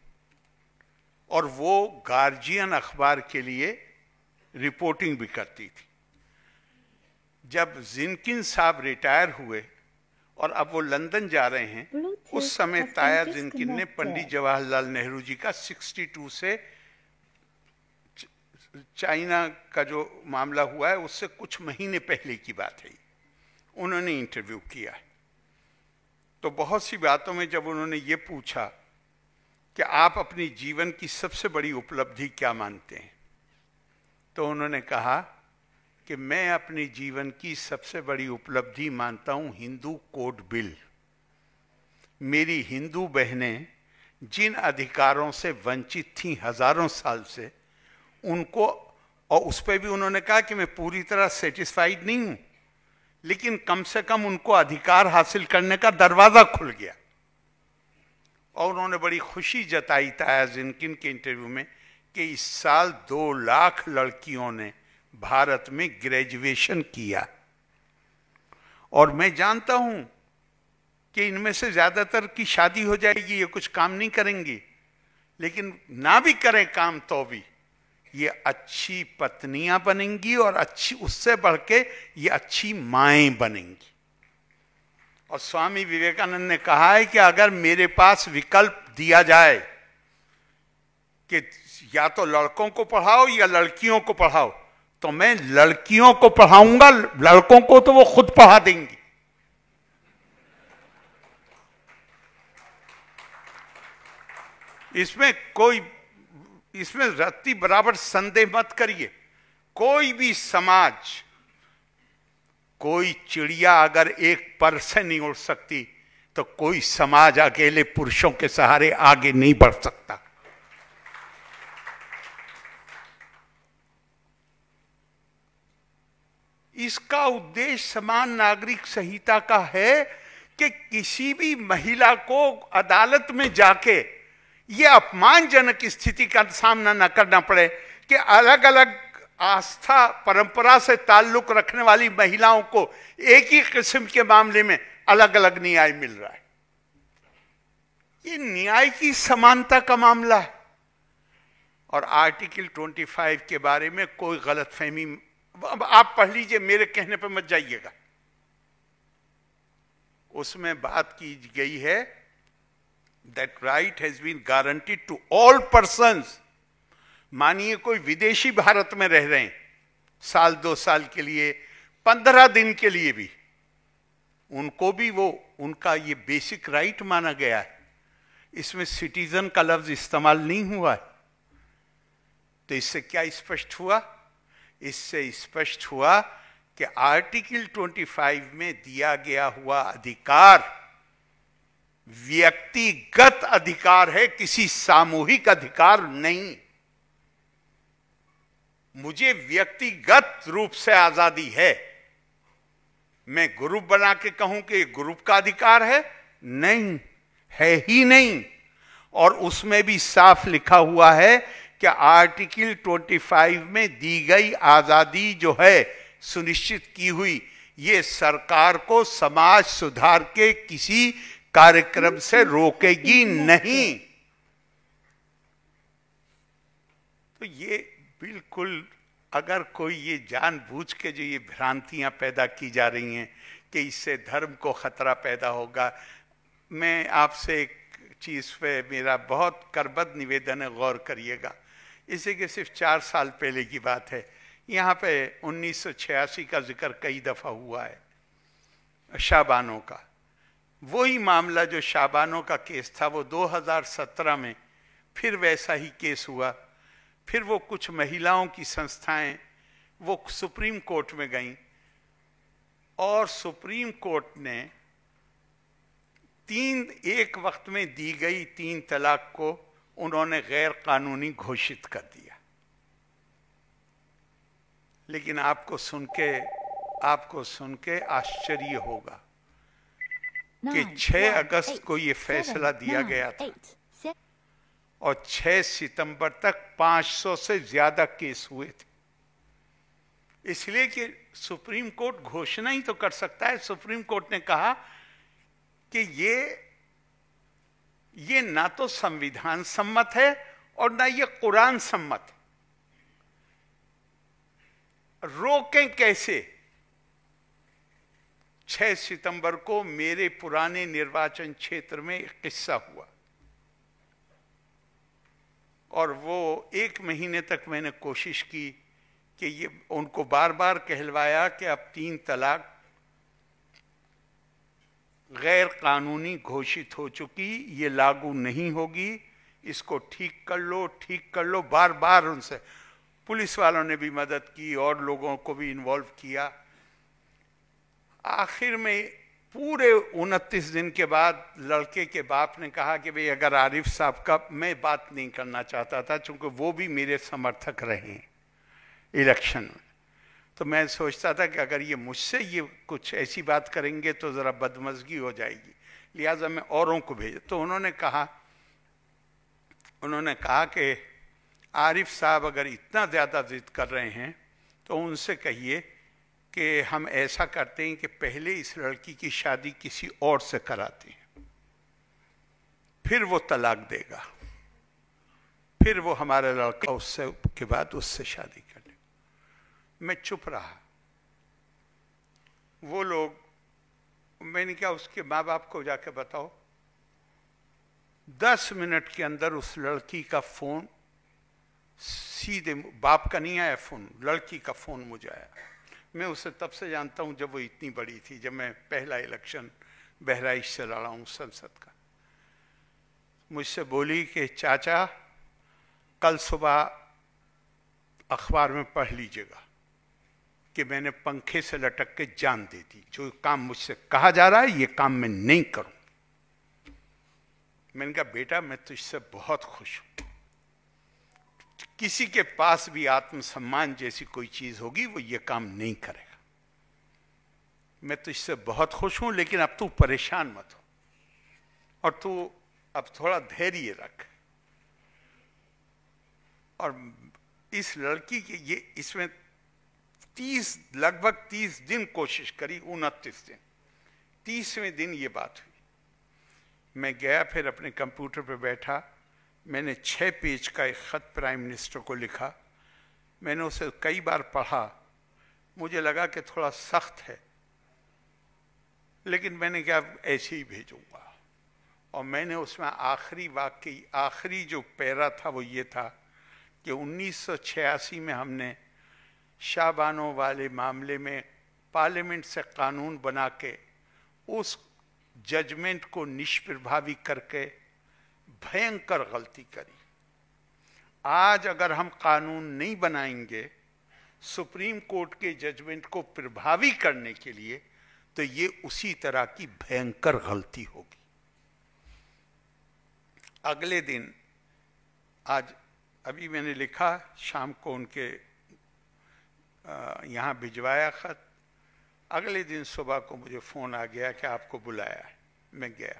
और वो गार्जियन अखबार के लिए रिपोर्टिंग भी करती थी जब जिनकिन साहब रिटायर हुए और अब वो लंदन जा रहे हैं उस समय ताया जिनकिन ने पंडित जवाहरलाल नेहरू जी का 62 से चाइना का जो मामला हुआ है उससे कुछ महीने पहले की बात है उन्होंने इंटरव्यू किया है तो बहुत सी बातों में जब उन्होंने ये पूछा कि आप अपनी जीवन की सबसे बड़ी उपलब्धि क्या मानते हैं तो उन्होंने कहा कि मैं अपने जीवन की सबसे बड़ी उपलब्धि मानता हूं हिंदू कोड बिल मेरी हिंदू बहनें जिन अधिकारों से वंचित थीं हजारों साल से उनको और उस पर भी उन्होंने कहा कि मैं पूरी तरह सेटिस्फाइड नहीं हूं लेकिन कम से कम उनको अधिकार हासिल करने का दरवाज़ा खुल गया और उन्होंने बड़ी खुशी जताई था जिनकिन के इंटरव्यू में कि इस साल दो लाख लड़कियों ने भारत में ग्रेजुएशन किया और मैं जानता हूं कि इनमें से ज़्यादातर की शादी हो जाएगी ये कुछ काम नहीं करेंगी लेकिन ना भी करें काम तो भी ये अच्छी पत्नियां बनेंगी और अच्छी उससे बढ़ के ये अच्छी माए बनेंगी और स्वामी विवेकानंद ने कहा है कि अगर मेरे पास विकल्प दिया जाए कि या तो लड़कों को पढ़ाओ या लड़कियों को पढ़ाओ तो मैं लड़कियों को पढ़ाऊंगा लड़कों को तो वो खुद पढ़ा देंगी इसमें कोई इसमें रत्ती बराबर संदेह मत करिए कोई भी समाज कोई चिड़िया अगर एक पर से नहीं उड़ सकती तो कोई समाज अकेले पुरुषों के सहारे आगे नहीं बढ़ सकता इसका उद्देश्य समान नागरिक संहिता का है कि किसी भी महिला को अदालत में जाके ये अपमानजनक स्थिति का सामना न करना पड़े कि अलग अलग आस्था परंपरा से ताल्लुक रखने वाली महिलाओं को एक ही किस्म के मामले में अलग अलग न्याय मिल रहा है ये न्याय की समानता का मामला है और आर्टिकल 25 के बारे में कोई गलत फहमी अब आप पढ़ लीजिए मेरे कहने पर मत जाइएगा उसमें बात की गई है that right has been guaranteed to all person मानिए कोई विदेशी भारत में रह रहे हैं साल दो साल के लिए पंद्रह दिन के लिए भी उनको भी वो उनका ये बेसिक राइट माना गया है इसमें सिटीजन का लफ्ज इस्तेमाल नहीं हुआ है तो इससे क्या स्पष्ट हुआ इससे स्पष्ट हुआ कि आर्टिकल 25 में दिया गया हुआ अधिकार व्यक्तिगत अधिकार है किसी सामूहिक अधिकार नहीं मुझे व्यक्तिगत रूप से आजादी है मैं ग्रुप बना के कहूं कि ग्रुप का अधिकार है नहीं है ही नहीं और उसमें भी साफ लिखा हुआ है कि आर्टिकल 25 में दी गई आजादी जो है सुनिश्चित की हुई ये सरकार को समाज सुधार के किसी कार्यक्रम से रोकेगी नहीं तो ये बिल्कुल अगर कोई ये जानबूझ के जो ये भ्रांतियां पैदा की जा रही हैं कि इससे धर्म को खतरा पैदा होगा मैं आपसे एक चीज़ पे मेरा बहुत करबद निवेदन है गौर करिएगा इसी के सिर्फ चार साल पहले की बात है यहाँ पे 1986 का जिक्र कई दफ़ा हुआ है शाहबानों का वही मामला जो शाबानों का केस था वो 2017 में फिर वैसा ही केस हुआ फिर वो कुछ महिलाओं की संस्थाएं वो सुप्रीम कोर्ट में गईं और सुप्रीम कोर्ट ने तीन एक वक्त में दी गई तीन तलाक को उन्होंने गैर कानूनी घोषित कर दिया लेकिन आपको सुन के आपको सुन के आश्चर्य होगा कि 6 अगस्त को ये फैसला दिया गया था और 6 सितंबर तक 500 से ज्यादा केस हुए थे इसलिए कि सुप्रीम कोर्ट घोषणा ही तो कर सकता है सुप्रीम कोर्ट ने कहा कि ये ये ना तो संविधान सम्मत है और ना ये कुरान सम्मत है रोकें कैसे छह सितंबर को मेरे पुराने निर्वाचन क्षेत्र में एक किस्सा हुआ और वो एक महीने तक मैंने कोशिश की कि ये उनको बार बार कहलवाया कि अब तीन तलाक गैर कानूनी घोषित हो चुकी ये लागू नहीं होगी इसको ठीक कर लो ठीक कर लो बार बार उनसे पुलिस वालों ने भी मदद की और लोगों को भी इन्वॉल्व किया आखिर में पूरे उनतीस दिन के बाद लड़के के बाप ने कहा कि भाई अगर आरिफ साहब का मैं बात नहीं करना चाहता था चूंकि वो भी मेरे समर्थक रहे इलेक्शन में तो मैं सोचता था कि अगर ये मुझसे ये कुछ ऐसी बात करेंगे तो ज़रा बदमजगी हो जाएगी लिहाजा मैं औरों को भेजा तो उन्होंने कहा उन्होंने कहा कि आरिफ साहब अगर इतना ज़्यादा जिद कर रहे हैं तो उनसे कहिए कि हम ऐसा करते हैं कि पहले इस लड़की की शादी किसी और से कराते हैं फिर वो तलाक देगा फिर वो हमारा लड़का उससे के बाद उससे शादी कर ले मैं चुप रहा वो लोग मैंने क्या उसके माँ बाप को जाके बताओ दस मिनट के अंदर उस लड़की का फोन सीधे बाप का नहीं आया फोन लड़की का फोन मुझे आया मैं उसे तब से जानता हूँ जब वो इतनी बड़ी थी जब मैं पहला इलेक्शन बहराइच से लड़ा हूँ संसद का मुझसे बोली कि चाचा कल सुबह अखबार में पढ़ लीजिएगा कि मैंने पंखे से लटक के जान दे दी जो काम मुझसे कहा जा रहा है ये काम मैं नहीं करूं मैंने कहा बेटा मैं तुझसे बहुत खुश हूं किसी के पास भी आत्मसम्मान जैसी कोई चीज होगी वो ये काम नहीं करेगा मैं तो इससे बहुत खुश हूं लेकिन अब तू परेशान मत हो और तू अब थोड़ा धैर्य रख और इस लड़की के ये इसमें तीस लगभग तीस दिन कोशिश करी उनतीस दिन तीसवें दिन ये बात हुई मैं गया फिर अपने कंप्यूटर पर बैठा मैंने छः पेज का एक ख़त प्राइम मिनिस्टर को लिखा मैंने उसे कई बार पढ़ा मुझे लगा कि थोड़ा सख्त है लेकिन मैंने क्या ऐसे ही भेजूंगा और मैंने उसमें आखिरी वाक्य आखिरी जो पैरा था वो ये था कि 1986 में हमने शाहबानों वाले मामले में पार्लियामेंट से कानून बना के उस जजमेंट को निष्प्रभावी करके भयंकर गलती करी आज अगर हम कानून नहीं बनाएंगे सुप्रीम कोर्ट के जजमेंट को प्रभावी करने के लिए तो ये उसी तरह की भयंकर गलती होगी अगले दिन आज अभी मैंने लिखा शाम को उनके यहाँ भिजवाया ख़त अगले दिन सुबह को मुझे फ़ोन आ गया कि आपको बुलाया है मैं गया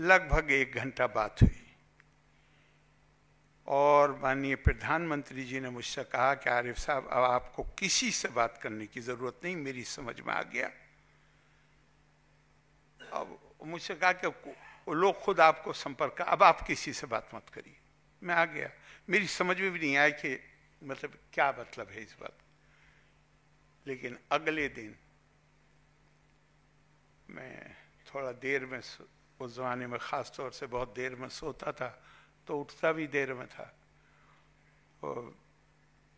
लगभग एक घंटा बात हुई और माननीय प्रधानमंत्री जी ने मुझसे कहा कि आरिफ साहब अब आपको किसी से बात करने की ज़रूरत नहीं मेरी समझ में आ गया अब मुझसे कहा कि लोग खुद आपको संपर्क अब आप किसी से बात मत करिए मैं आ गया मेरी समझ में भी नहीं आया कि मतलब क्या मतलब है इस बात लेकिन अगले दिन मैं थोड़ा देर में उस ज़माने में ख़ास तौर से बहुत देर में सोता था तो उठता भी देर में था और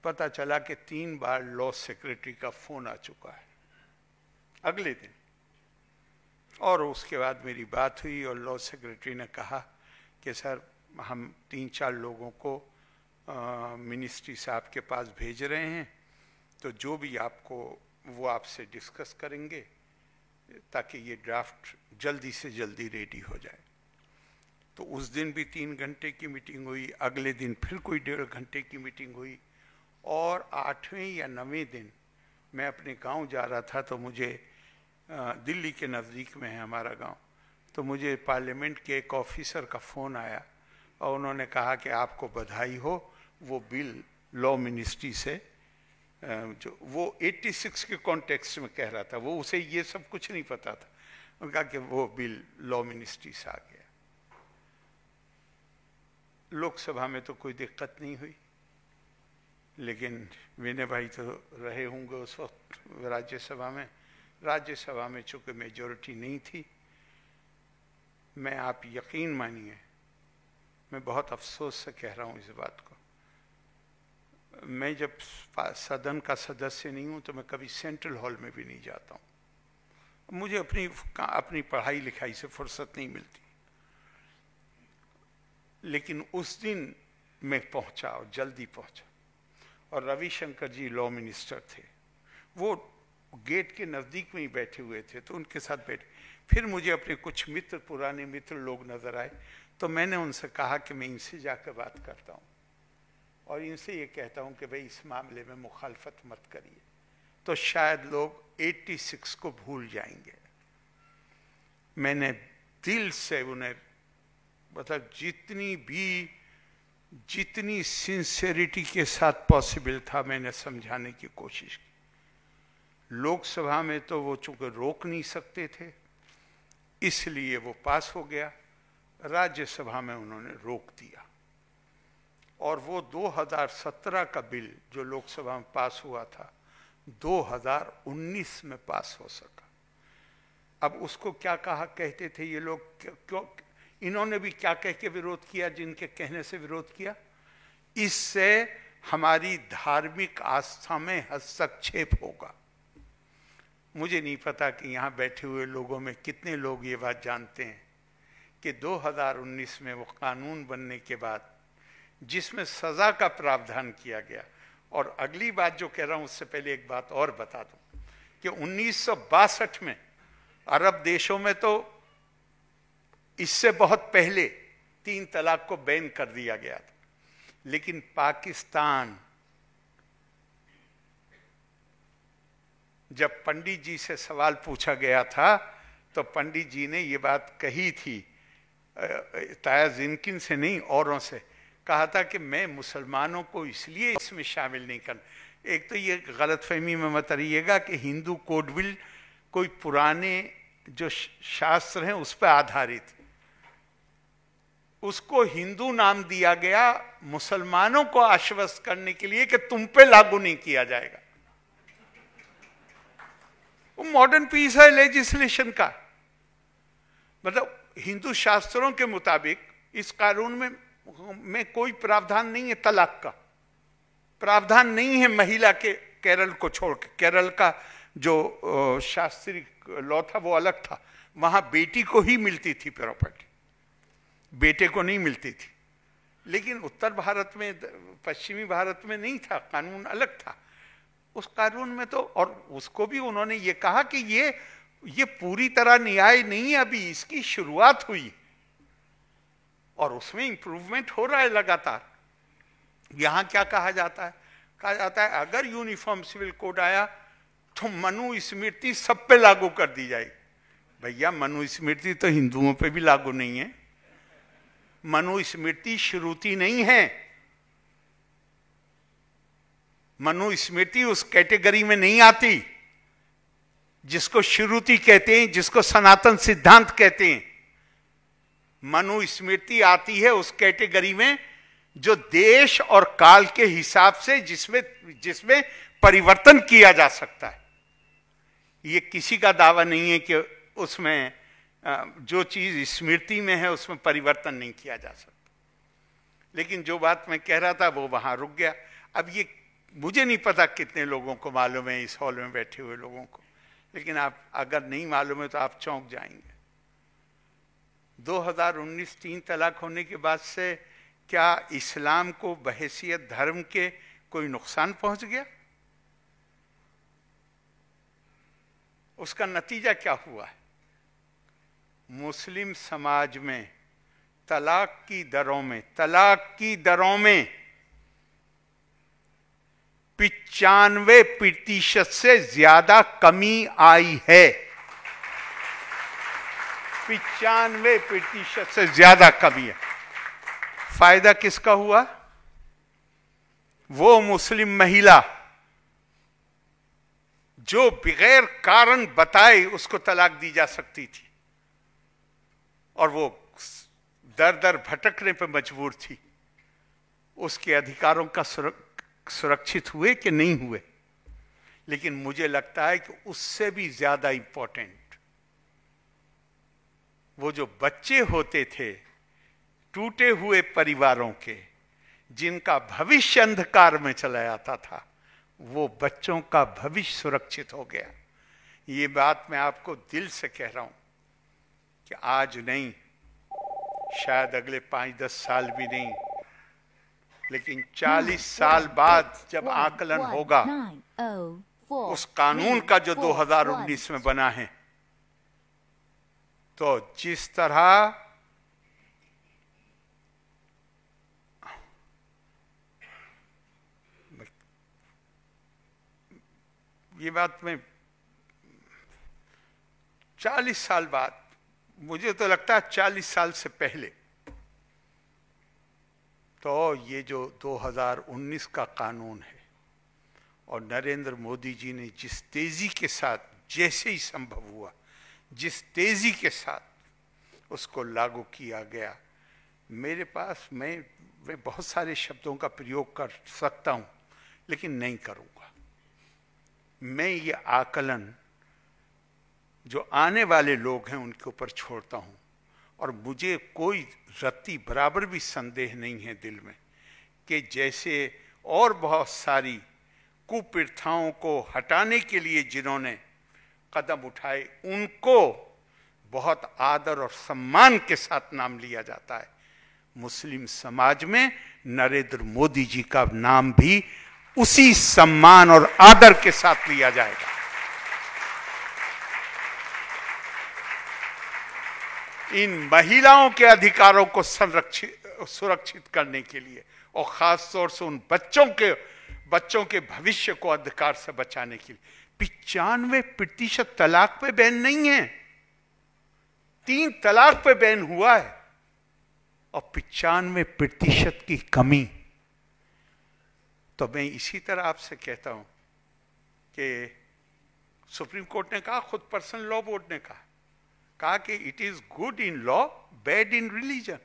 पता चला कि तीन बार लॉ सेक्रेटरी का फ़ोन आ चुका है अगले दिन और उसके बाद मेरी बात हुई और लॉ सेक्रेटरी ने कहा कि सर हम तीन चार लोगों को मिनिस्ट्री साहब के पास भेज रहे हैं तो जो भी आपको वो आपसे डिस्कस करेंगे ताकि ये ड्राफ्ट जल्दी से जल्दी रेडी हो जाए तो उस दिन भी तीन घंटे की मीटिंग हुई अगले दिन फिर कोई डेढ़ घंटे की मीटिंग हुई और आठवें या नवें दिन मैं अपने गांव जा रहा था तो मुझे दिल्ली के नज़दीक में है हमारा गांव तो मुझे पार्लियामेंट के एक ऑफिसर का फ़ोन आया और उन्होंने कहा कि आपको बधाई हो वो बिल लॉ मिनिस्ट्री से जो वो 86 के कॉन्टेक्स्ट में कह रहा था वो उसे ये सब कुछ नहीं पता था उन्होंने कहा कि वो बिल लॉ मिनिस्ट्री से आ गया लोकसभा में तो कोई दिक्कत नहीं हुई लेकिन विनय भाई तो रहे होंगे उस वक्त राज्यसभा में राज्यसभा में चूंकि मेजोरिटी नहीं थी मैं आप यकीन मानिए मैं बहुत अफसोस से कह रहा हूँ इस बात को मैं जब सदन का सदस्य नहीं हूं तो मैं कभी सेंट्रल हॉल में भी नहीं जाता हूं मुझे अपनी अपनी पढ़ाई लिखाई से फुर्सत नहीं मिलती लेकिन उस दिन मैं पहुंचा और जल्दी पहुंचा और रविशंकर जी लॉ मिनिस्टर थे वो गेट के नज़दीक में ही बैठे हुए थे तो उनके साथ बैठे फिर मुझे अपने कुछ मित्र पुराने मित्र लोग नज़र आए तो मैंने उनसे कहा कि मैं इनसे जाकर बात करता हूँ और इनसे ये कहता हूँ कि भाई इस मामले में मुखालफत मत करिए तो शायद लोग 86 को भूल जाएंगे मैंने दिल से उन्हें मतलब जितनी भी जितनी सिंसेरिटी के साथ पॉसिबल था मैंने समझाने की कोशिश की लोकसभा में तो वो चूंकि रोक नहीं सकते थे इसलिए वो पास हो गया राज्यसभा में उन्होंने रोक दिया और वो 2017 का बिल जो लोकसभा में पास हुआ था 2019 में पास हो सका अब उसको क्या कहा कहते थे ये लोग क्यों इन्होंने भी क्या कह के विरोध किया जिनके कहने से विरोध किया इससे हमारी धार्मिक आस्था में हस्तक्षेप होगा मुझे नहीं पता कि यहाँ बैठे हुए लोगों में कितने लोग ये बात जानते हैं कि 2019 में वो कानून बनने के बाद जिसमें सज़ा का प्रावधान किया गया और अगली बात जो कह रहा हूं उससे पहले एक बात और बता दूं कि उन्नीस में अरब देशों में तो इससे बहुत पहले तीन तलाक को बैन कर दिया गया था लेकिन पाकिस्तान जब पंडित जी से सवाल पूछा गया था तो पंडित जी ने यह बात कही थी ताया जिनकिन से नहीं औरों से कहा था कि मैं मुसलमानों को इसलिए इसमें शामिल नहीं कर एक तो ये गलत फहमी में मत रहिएगा कि हिंदू कोडविल कोई पुराने जो शास्त्र हैं उस पर आधारित उसको हिंदू नाम दिया गया मुसलमानों को आश्वस्त करने के लिए कि तुम पे लागू नहीं किया जाएगा वो मॉडर्न पीस है लेजिस्लेशन का मतलब हिंदू शास्त्रों के मुताबिक इस कानून में हाँ, में कोई प्रावधान नहीं है तलाक का प्रावधान नहीं है महिला के केरल को छोड़ के केरल का जो शास्त्रीय लॉ था वो अलग था वहां बेटी को ही मिलती थी प्रॉपर्टी बेटे को नहीं मिलती थी लेकिन उत्तर भारत में पश्चिमी भारत में नहीं था कानून अलग था उस कानून में तो और उसको भी उन्होंने ये कहा कि ये ये पूरी तरह न्याय नहीं है अभी इसकी शुरुआत हुई है और उसमें इंप्रूवमेंट हो रहा है लगातार यहां क्या कहा जाता है कहा जाता है अगर यूनिफॉर्म सिविल कोड आया तो मनु स्मृति सब पे लागू कर दी जाए भैया मनु स्मृति तो हिंदुओं पे भी लागू नहीं है मनु स्मृति श्रुति नहीं है मनु स्मृति उस कैटेगरी में नहीं आती जिसको श्रुति कहते हैं जिसको सनातन सिद्धांत कहते हैं मनुस्मृति आती है उस कैटेगरी में जो देश और काल के हिसाब से जिसमें जिसमें परिवर्तन किया जा सकता है ये किसी का दावा नहीं है कि उसमें जो चीज स्मृति में है उसमें परिवर्तन नहीं किया जा सकता लेकिन जो बात मैं कह रहा था वो वहां रुक गया अब ये मुझे नहीं पता कितने लोगों को मालूम है इस हॉल में बैठे हुए लोगों को लेकिन आप अगर नहीं मालूम है तो आप चौंक जाएंगे 2019 तीन तलाक होने के बाद से क्या इस्लाम को बहसीत धर्म के कोई नुकसान पहुंच गया उसका नतीजा क्या हुआ है मुस्लिम समाज में तलाक की दरों में तलाक की दरों में पिचानवे प्रतिशत से ज्यादा कमी आई है पिचानवे प्रतिशत से ज्यादा कमी है फायदा किसका हुआ वो मुस्लिम महिला जो बगैर कारण बताए उसको तलाक दी जा सकती थी और वो दर दर भटकने पर मजबूर थी उसके अधिकारों का सुरक्षित हुए कि नहीं हुए लेकिन मुझे लगता है कि उससे भी ज्यादा इंपॉर्टेंट वो जो बच्चे होते थे टूटे हुए परिवारों के जिनका भविष्य अंधकार में चला जाता था वो बच्चों का भविष्य सुरक्षित हो गया ये बात मैं आपको दिल से कह रहा हूं कि आज नहीं शायद अगले पांच दस साल भी नहीं लेकिन चालीस साल बाद जब आकलन होगा oh, उस कानून का जो 2019 में बना है तो जिस तरह ये बात में चालीस साल बाद मुझे तो लगता है चालीस साल से पहले तो ये जो 2019 का कानून है और नरेंद्र मोदी जी ने जिस तेजी के साथ जैसे ही संभव हुआ जिस तेजी के साथ उसको लागू किया गया मेरे पास मैं मैं बहुत सारे शब्दों का प्रयोग कर सकता हूं लेकिन नहीं करूंगा मैं ये आकलन जो आने वाले लोग हैं उनके ऊपर छोड़ता हूं और मुझे कोई रत्ती बराबर भी संदेह नहीं है दिल में कि जैसे और बहुत सारी कुप्रथाओं को हटाने के लिए जिन्होंने कदम उठाए उनको बहुत आदर और सम्मान के साथ नाम लिया जाता है मुस्लिम समाज में नरेंद्र मोदी जी का नाम भी उसी सम्मान और आदर के साथ लिया जाएगा इन महिलाओं के अधिकारों को संरक्षित सुरक्षित करने के लिए और खास तौर से उन बच्चों के बच्चों के भविष्य को अधिकार से बचाने के लिए पिचानवे प्रतिशत तलाक पे बैन नहीं है तीन तलाक पे बैन हुआ है और पिचानवे प्रतिशत की कमी तो मैं इसी तरह आपसे कहता हूं कि सुप्रीम कोर्ट ने कहा खुद पर्सनल लॉ बोर्ड ने कहा कहा कि it is good in law bad in religion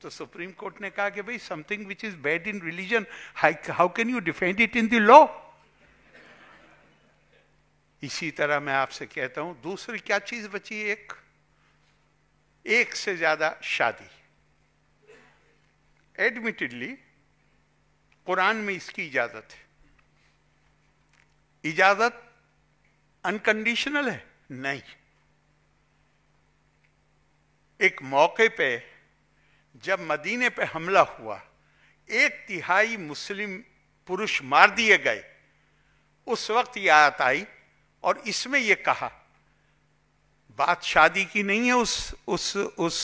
तो सुप्रीम कोर्ट ने कहा कि भाई something which is bad in religion how can you defend it in the law इसी तरह मैं आपसे कहता हूं दूसरी क्या चीज बची एक एक से ज्यादा शादी एडमिटेडली कुरान में इसकी इजाजत है इजाजत अनकंडीशनल है नहीं एक मौके पे जब मदीने पे हमला हुआ एक तिहाई मुस्लिम पुरुष मार दिए गए उस वक्त यह आयत आई और इसमें यह कहा बात शादी की नहीं है उस उस उस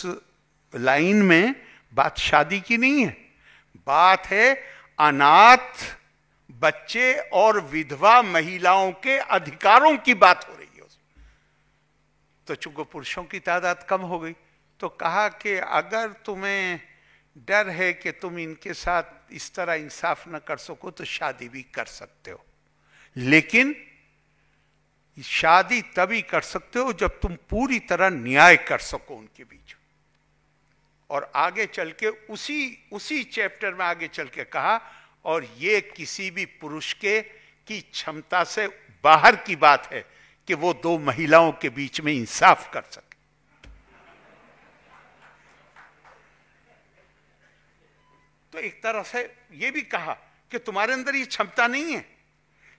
लाइन में बात शादी की नहीं है बात है अनाथ बच्चे और विधवा महिलाओं के अधिकारों की बात हो रही है तो चूंकि पुरुषों की तादाद कम हो गई तो कहा कि अगर तुम्हें डर है कि तुम इनके साथ इस तरह इंसाफ न कर सको तो शादी भी कर सकते हो लेकिन शादी तभी कर सकते हो जब तुम पूरी तरह न्याय कर सको उनके बीच और आगे चल के उसी उसी चैप्टर में आगे चल के कहा और ये किसी भी पुरुष के की क्षमता से बाहर की बात है कि वो दो महिलाओं के बीच में इंसाफ कर सके तो एक तरह से ये भी कहा कि तुम्हारे अंदर ये क्षमता नहीं है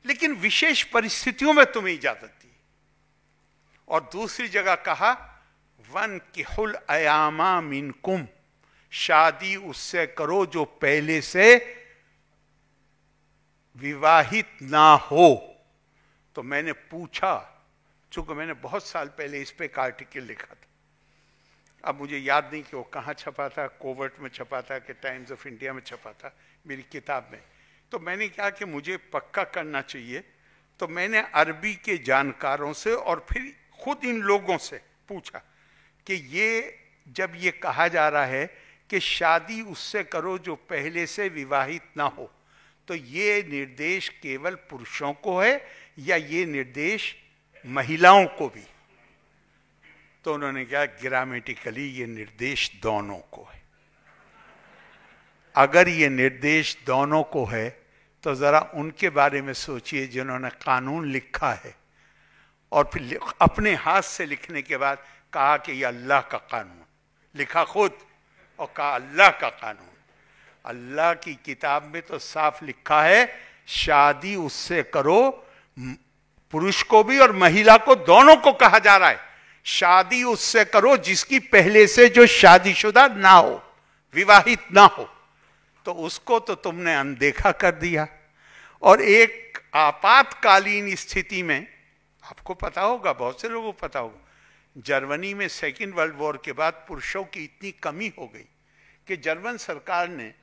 लेकिन विशेष परिस्थितियों में तुम्हें इजाजत दी और दूसरी जगह कहा वन किहुल अयामा मिनकुम शादी उससे करो जो पहले से विवाहित ना हो तो मैंने पूछा चूंकि मैंने बहुत साल पहले इस पे एक आर्टिकल लिखा था अब मुझे याद नहीं कि वो कहाँ छपा था कोवर्ट में छपा था कि टाइम्स ऑफ इंडिया में छपा था मेरी किताब में तो मैंने कहा कि मुझे पक्का करना चाहिए तो मैंने अरबी के जानकारों से और फिर खुद इन लोगों से पूछा कि ये जब ये कहा जा रहा है कि शादी उससे करो जो पहले से विवाहित ना हो तो ये निर्देश केवल पुरुषों को है या ये निर्देश महिलाओं को भी तो उन्होंने कहा ग्रामेटिकली ये निर्देश दोनों को है अगर ये निर्देश दोनों को है तो ज़रा उनके बारे में सोचिए जिन्होंने कानून लिखा है और फिर अपने हाथ से लिखने के बाद कहा कि यह अल्लाह का कानून लिखा खुद और कहा अल्लाह का कानून अल्लाह की किताब में तो साफ लिखा है शादी उससे करो पुरुष को भी और महिला को दोनों को कहा जा रहा है शादी उससे करो जिसकी पहले से जो शादीशुदा ना हो विवाहित ना हो तो उसको तो तुमने अनदेखा कर दिया और एक आपातकालीन स्थिति में आपको पता होगा बहुत से लोगों को पता होगा जर्मनी में सेकेंड वर्ल्ड वॉर के बाद पुरुषों की इतनी कमी हो गई कि जर्मन सरकार ने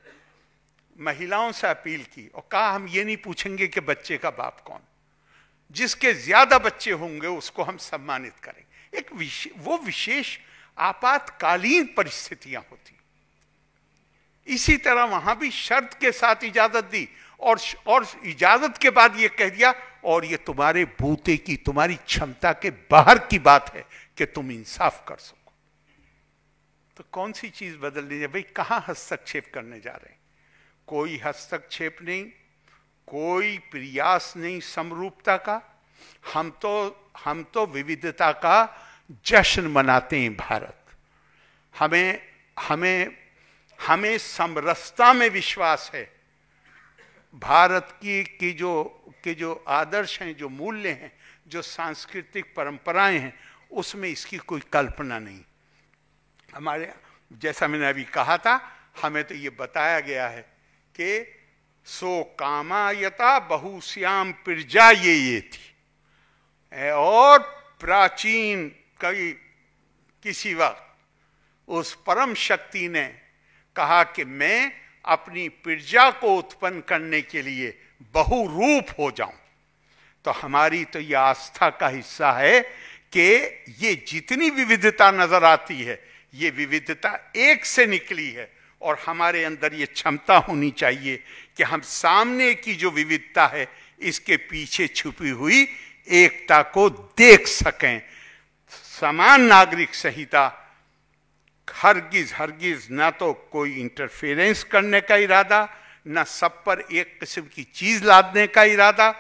महिलाओं से अपील की और कहा हम ये नहीं पूछेंगे कि बच्चे का बाप कौन जिसके ज्यादा बच्चे होंगे उसको हम सम्मानित करेंगे एक विशे, वो विशेष आपातकालीन परिस्थितियां होती इसी तरह वहां भी शर्त के साथ इजाजत दी और और इजाजत के बाद ये कह दिया और ये तुम्हारे बूते की तुम्हारी क्षमता के बाहर की बात है कि तुम इंसाफ कर सको तो कौन सी चीज बदल लीजिए भाई कहां हस्तक्षेप करने जा रहे हैं कोई हस्तक्षेप नहीं कोई प्रयास नहीं समरूपता का हम तो हम तो विविधता का जश्न मनाते हैं भारत हमें हमें हमें समरसता में विश्वास है भारत की की जो के जो आदर्श हैं जो मूल्य हैं जो सांस्कृतिक परंपराएं हैं उसमें इसकी कोई कल्पना नहीं हमारे जैसा मैंने अभी कहा था हमें तो ये बताया गया है कि सो कामायता बहुश्याम प्रजा ये ये थी और प्राचीन कई किसी वक्त उस परम शक्ति ने कहा कि मैं अपनी प्रजा को उत्पन्न करने के लिए बहुरूप हो जाऊं तो हमारी तो यह आस्था का हिस्सा है कि ये जितनी विविधता नजर आती है ये विविधता एक से निकली है और हमारे अंदर ये क्षमता होनी चाहिए कि हम सामने की जो विविधता है इसके पीछे छुपी हुई एकता को देख सकें समान नागरिक संहिता हरगिज हरगिज ना तो कोई इंटरफेरेंस करने का इरादा ना सब पर एक किस्म की चीज लादने का इरादा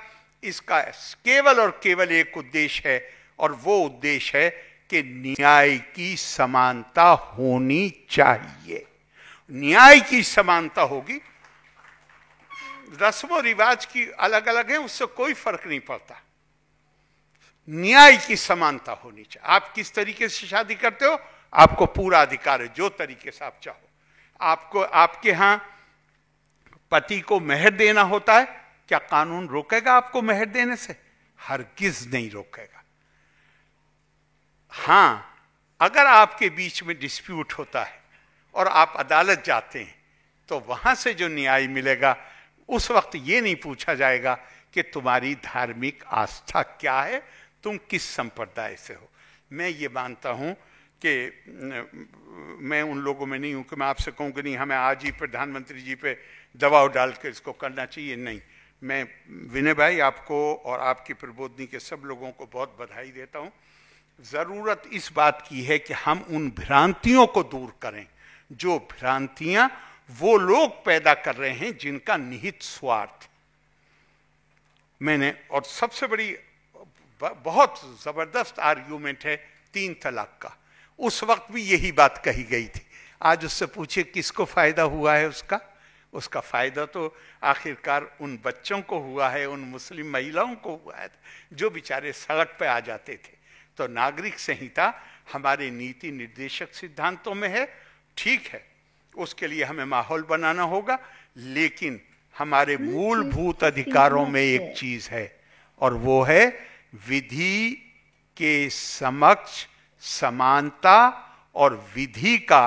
इसका केवल और केवल एक उद्देश्य है और वो उद्देश्य है कि न्याय की समानता होनी चाहिए न्याय की समानता होगी रस्म रिवाज की अलग अलग है उससे कोई फर्क नहीं पड़ता न्याय की समानता होनी चाहिए आप किस तरीके से शादी करते हो आपको पूरा अधिकार है जो तरीके से आप चाहो आपको आपके यहां पति को मेहर देना होता है क्या कानून रोकेगा आपको मेहर देने से हर किस नहीं रोकेगा हां अगर आपके बीच में डिस्प्यूट होता है और आप अदालत जाते हैं तो वहां से जो न्याय मिलेगा उस वक्त ये नहीं पूछा जाएगा कि तुम्हारी धार्मिक आस्था क्या है तुम किस संप्रदाय से हो मैं ये मानता हूं कि मैं उन लोगों में नहीं हूं कि मैं आपसे कहूं कि नहीं हमें आज ही प्रधानमंत्री जी पे दबाव डाल के इसको करना चाहिए नहीं मैं विनय भाई आपको और आपकी प्रबोधनी के सब लोगों को बहुत बधाई देता हूं ज़रूरत इस बात की है कि हम उन भ्रांतियों को दूर करें जो भ्रांतियां वो लोग पैदा कर रहे हैं जिनका निहित स्वार्थ मैंने और सबसे बड़ी बहुत ज़बरदस्त आर्ग्यूमेंट है तीन तलाक का उस वक्त भी यही बात कही गई थी आज उससे पूछे किसको फ़ायदा हुआ है उसका उसका फ़ायदा तो आखिरकार उन बच्चों को हुआ है उन मुस्लिम महिलाओं को हुआ है जो बेचारे सड़क पर आ जाते थे तो नागरिक संहिता हमारे नीति निर्देशक सिद्धांतों में है ठीक है उसके लिए हमें माहौल बनाना होगा लेकिन हमारे हम्म, मूलभूत हम्म, अधिकारों हम्म, में एक चीज़ है और वो है विधि के समक्ष समानता और विधि का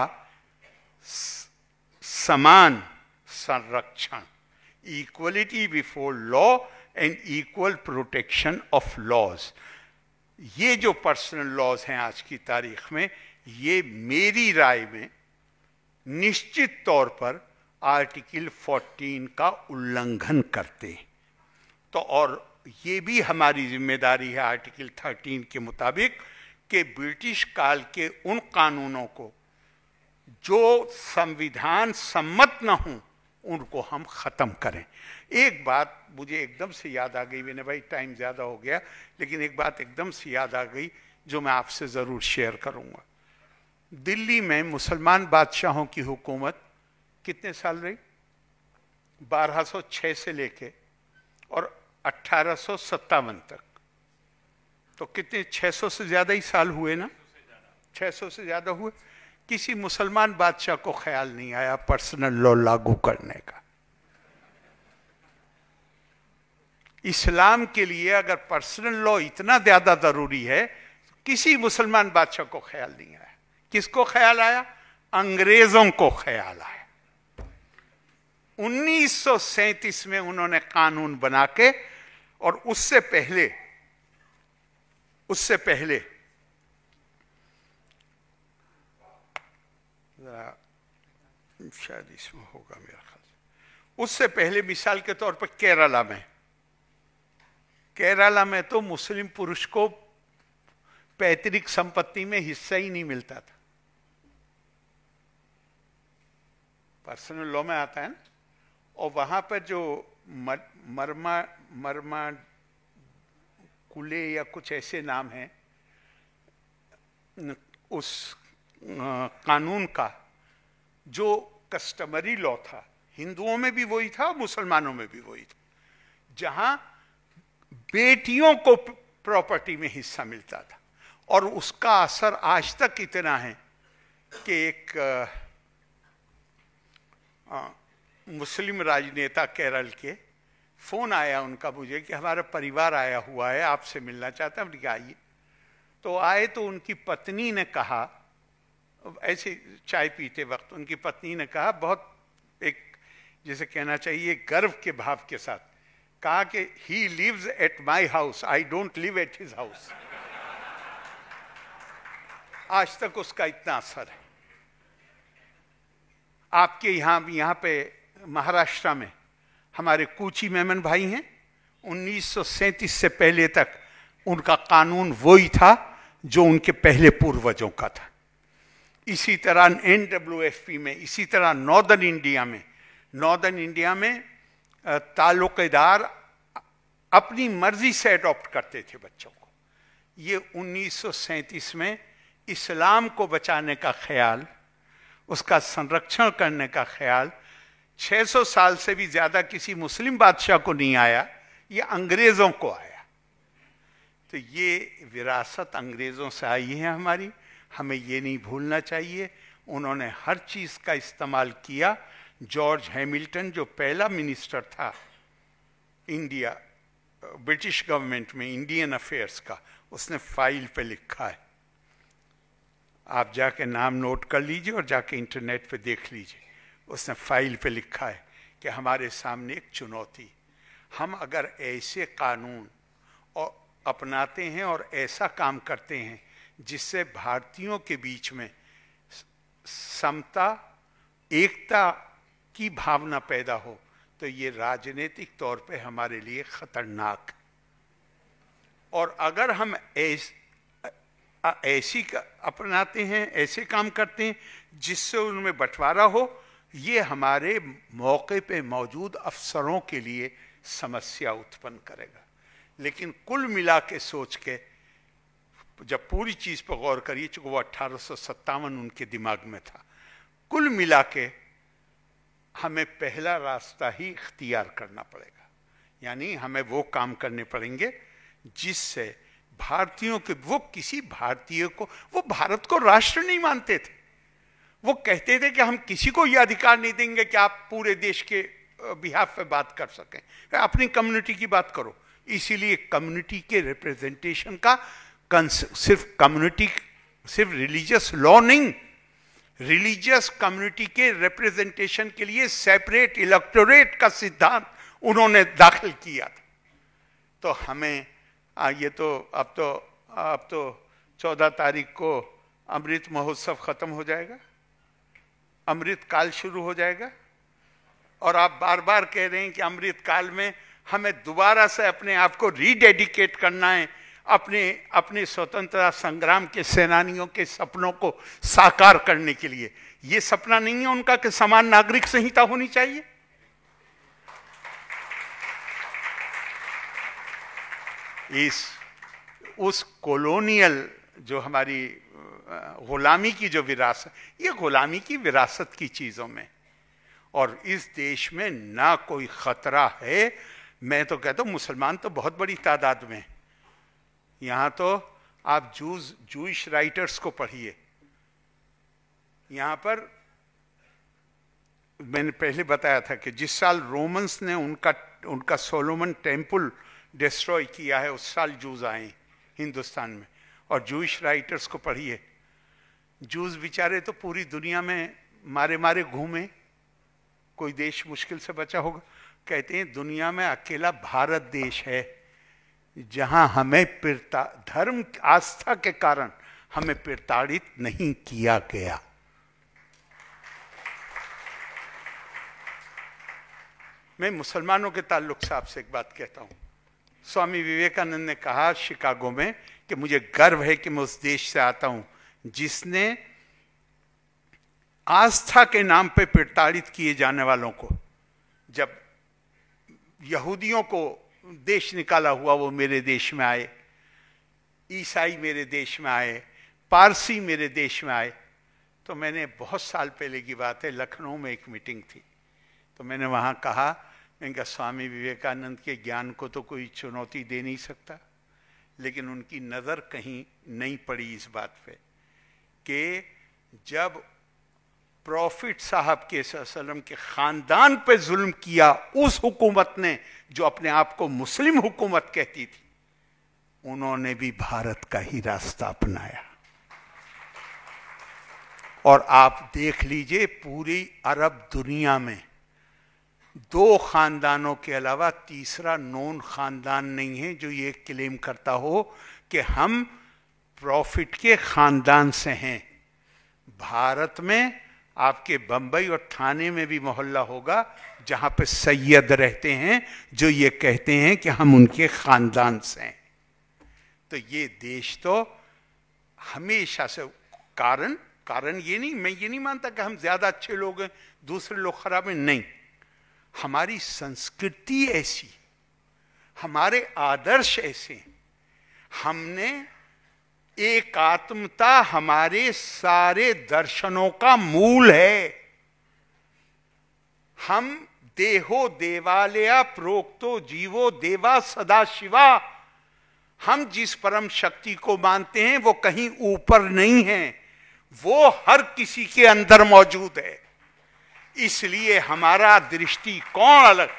समान संरक्षण equality before law and equal protection of laws ये जो पर्सनल लॉज हैं आज की तारीख में ये मेरी राय में निश्चित तौर पर आर्टिकल 14 का उल्लंघन करते तो और ये भी हमारी जिम्मेदारी है आर्टिकल 13 के मुताबिक कि ब्रिटिश काल के उन कानूनों को जो संविधान सम्मत न हो उनको हम ख़त्म करें एक बात मुझे एकदम से याद आ गई मैंने भाई टाइम ज़्यादा हो गया लेकिन एक बात एकदम से याद आ गई जो मैं आपसे ज़रूर शेयर करूँगा दिल्ली में मुसलमान बादशाहों की हुकूमत कितने साल रही 1206 से लेके और अट्ठारह तक तो कितने 600 से ज़्यादा ही साल हुए ना 600 से ज़्यादा हुए किसी मुसलमान बादशाह को ख्याल नहीं आया पर्सनल लॉ लागू करने का इस्लाम के लिए अगर पर्सनल लॉ इतना ज़्यादा ज़रूरी है तो किसी मुसलमान बादशाह को ख्याल नहीं आया किसको ख्याल आया अंग्रेज़ों को ख्याल आया 1937 में उन्होंने कानून बना के और उससे पहले उससे पहले शायद इसमें होगा मेरा ख्याल उससे पहले मिसाल के तौर पर केरला में केरला में तो मुस्लिम पुरुष को पैतृक संपत्ति में हिस्सा ही नहीं मिलता था पर्सनल लॉ में आता है ना और वहां पर जो मर, मरमा मरमा कुले या कुछ ऐसे नाम हैं उस कानून का जो कस्टमरी लॉ था हिंदुओं में भी वही था मुसलमानों में भी वही था जहां बेटियों को प्रॉपर्टी में हिस्सा मिलता था और उसका असर आज तक इतना है कि एक आ, आ, मुस्लिम राजनेता केरल के फोन आया उनका मुझे कि हमारा परिवार आया हुआ है आपसे मिलना चाहता हम आइए तो आए तो उनकी पत्नी ने कहा ऐसे चाय पीते वक्त उनकी पत्नी ने कहा बहुत एक जैसे कहना चाहिए गर्व के भाव के साथ कहा कि he lives at my house I don't live at his house आज तक उसका इतना असर है आपके यहां यहां पे महाराष्ट्र में हमारे कूची मेमन भाई हैं 1937 से पहले तक उनका कानून वही था जो उनके पहले पूर्वजों का था इसी तरह एन में इसी तरह नॉर्दर्न इंडिया में नॉर्दर्न इंडिया में ताल्लुकेदार अपनी मर्जी से अडॉप्ट करते थे बच्चों को ये 1937 में इस्लाम को बचाने का ख्याल उसका संरक्षण करने का ख्याल 600 साल से भी ज्यादा किसी मुस्लिम बादशाह को नहीं आया ये अंग्रेजों को आया तो ये विरासत अंग्रेजों से आई है हमारी हमें ये नहीं भूलना चाहिए उन्होंने हर चीज का इस्तेमाल किया जॉर्ज हैमिल्टन जो पहला मिनिस्टर था इंडिया ब्रिटिश गवर्नमेंट में इंडियन अफेयर्स का उसने फाइल पे लिखा है आप जाके नाम नोट कर लीजिए और जाके इंटरनेट पे देख लीजिए उसने फाइल पे लिखा है कि हमारे सामने एक चुनौती हम अगर ऐसे कानून और अपनाते हैं और ऐसा काम करते हैं जिससे भारतीयों के बीच में समता एकता की भावना पैदा हो तो ये राजनीतिक तौर पे हमारे लिए खतरनाक और अगर हम ऐस ऐसी अपनाते हैं ऐसे काम करते हैं जिससे उनमें बंटवारा हो ये हमारे मौके पे मौजूद अफसरों के लिए समस्या उत्पन्न करेगा लेकिन कुल मिला के सोच के जब पूरी चीज़ पर गौर करिए चूँकि वो अट्ठारह उनके दिमाग में था कुल मिला के हमें पहला रास्ता ही इख्तियार करना पड़ेगा यानी हमें वो काम करने पड़ेंगे जिससे भारतीयों के वो किसी भारतीय को वो भारत को राष्ट्र नहीं मानते थे वो कहते थे कि हम किसी को ये अधिकार नहीं देंगे कि आप पूरे देश के बिहाफ पे बात कर सकें अपनी कम्युनिटी की बात करो इसीलिए कम्युनिटी के रिप्रेजेंटेशन का सिर्फ कम्युनिटी सिर्फ रिलीजियस लॉ नहीं रिलीजियस कम्युनिटी के रिप्रेजेंटेशन के लिए सेपरेट इलेक्टोरेट का सिद्धांत उन्होंने दाखिल किया था तो हमें आ, ये तो अब तो अब तो चौदह तारीख को अमृत महोत्सव ख़त्म हो जाएगा अमृत काल शुरू हो जाएगा और आप बार बार कह रहे हैं कि अमृत काल में हमें दोबारा से अपने आप को रीडेडिकेट करना है अपने अपने स्वतंत्रता संग्राम के सेनानियों के सपनों को साकार करने के लिए ये सपना नहीं है उनका कि समान नागरिक संहिता होनी चाहिए इस उस कॉलोनियल जो हमारी गुलामी की जो विरासत ये गुलामी की विरासत की चीज़ों में और इस देश में ना कोई ख़तरा है मैं तो कहता हूँ मुसलमान तो बहुत बड़ी तादाद में यहाँ तो आप जूज जूश राइटर्स को पढ़िए यहाँ पर मैंने पहले बताया था कि जिस साल रोमन्स ने उनका उनका सोलोमन टेम्पल डिस्ट्रॉय किया है उस साल जूज आए हिंदुस्तान में और जूश राइटर्स को पढ़िए जूस बेचारे तो पूरी दुनिया में मारे मारे घूमे कोई देश मुश्किल से बचा होगा कहते हैं दुनिया में अकेला भारत देश है जहां हमें प्रता धर्म आस्था के कारण हमें प्रताड़ित नहीं किया गया मैं मुसलमानों के ताल्लुक से आपसे एक बात कहता हूं स्वामी विवेकानंद ने कहा शिकागो में कि मुझे गर्व है कि मैं उस देश से आता हूं जिसने आस्था के नाम पे प्रताड़ित किए जाने वालों को जब यहूदियों को देश निकाला हुआ वो मेरे देश में आए ईसाई मेरे देश में आए पारसी मेरे देश में आए तो मैंने बहुत साल पहले की बात है लखनऊ में एक मीटिंग थी तो मैंने वहाँ कहा इनका कहा स्वामी विवेकानंद के ज्ञान को तो कोई चुनौती दे नहीं सकता लेकिन उनकी नज़र कहीं नहीं पड़ी इस बात पे कि जब प्रॉफिट साहब के सल्लम के ख़ानदान पे जुल्म किया उस हुकूमत ने जो अपने आप को मुस्लिम हुकूमत कहती थी उन्होंने भी भारत का ही रास्ता अपनाया और आप देख लीजिए पूरी अरब दुनिया में दो ख़ानदानों के अलावा तीसरा नॉन ख़ानदान नहीं है जो ये क्लेम करता हो कि हम प्रॉफिट के ख़ानदान से हैं भारत में आपके बंबई और थाने में भी मोहल्ला होगा जहाँ पे सैयद रहते हैं जो ये कहते हैं कि हम उनके ख़ानदान से हैं तो ये देश तो हमेशा से कारण कारण ये नहीं मैं ये नहीं मानता कि हम ज़्यादा अच्छे लोग हैं दूसरे लोग ख़राब हैं नहीं हमारी संस्कृति ऐसी हमारे आदर्श ऐसे हमने एकात्मता हमारे सारे दर्शनों का मूल है हम देहो देवालया प्रोक्तो जीवो देवा सदा शिवा हम जिस परम शक्ति को मानते हैं वो कहीं ऊपर नहीं है वो हर किसी के अंदर मौजूद है इसलिए हमारा दृष्टिकोण अलग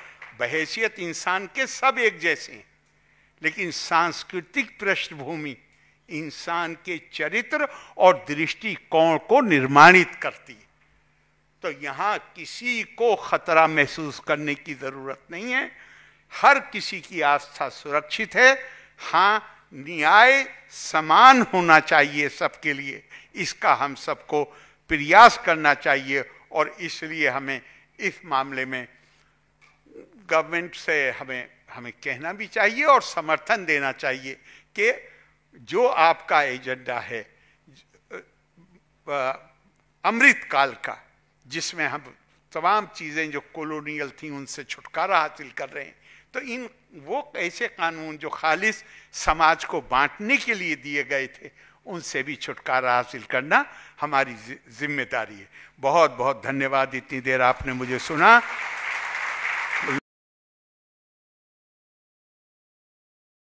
बहसियत इंसान के सब एक जैसे हैं लेकिन सांस्कृतिक पृष्ठभूमि इंसान के चरित्र और दृष्टिकोण को निर्माणित करती है तो यहां किसी को खतरा महसूस करने की ज़रूरत नहीं है हर किसी की आस्था सुरक्षित है हाँ न्याय समान होना चाहिए सबके लिए इसका हम सबको प्रयास करना चाहिए और इसलिए हमें इस मामले में गवर्नमेंट से हमें हमें कहना भी चाहिए और समर्थन देना चाहिए कि जो आपका एजेंडा है अमृत काल का जिसमें हम तमाम चीज़ें जो कॉलोनियल थी उनसे छुटकारा हासिल कर रहे हैं तो इन वो ऐसे कानून जो खालिश समाज को बांटने के लिए दिए गए थे उनसे भी छुटकारा हासिल करना हमारी जिम्मेदारी है बहुत बहुत धन्यवाद इतनी देर आपने मुझे सुना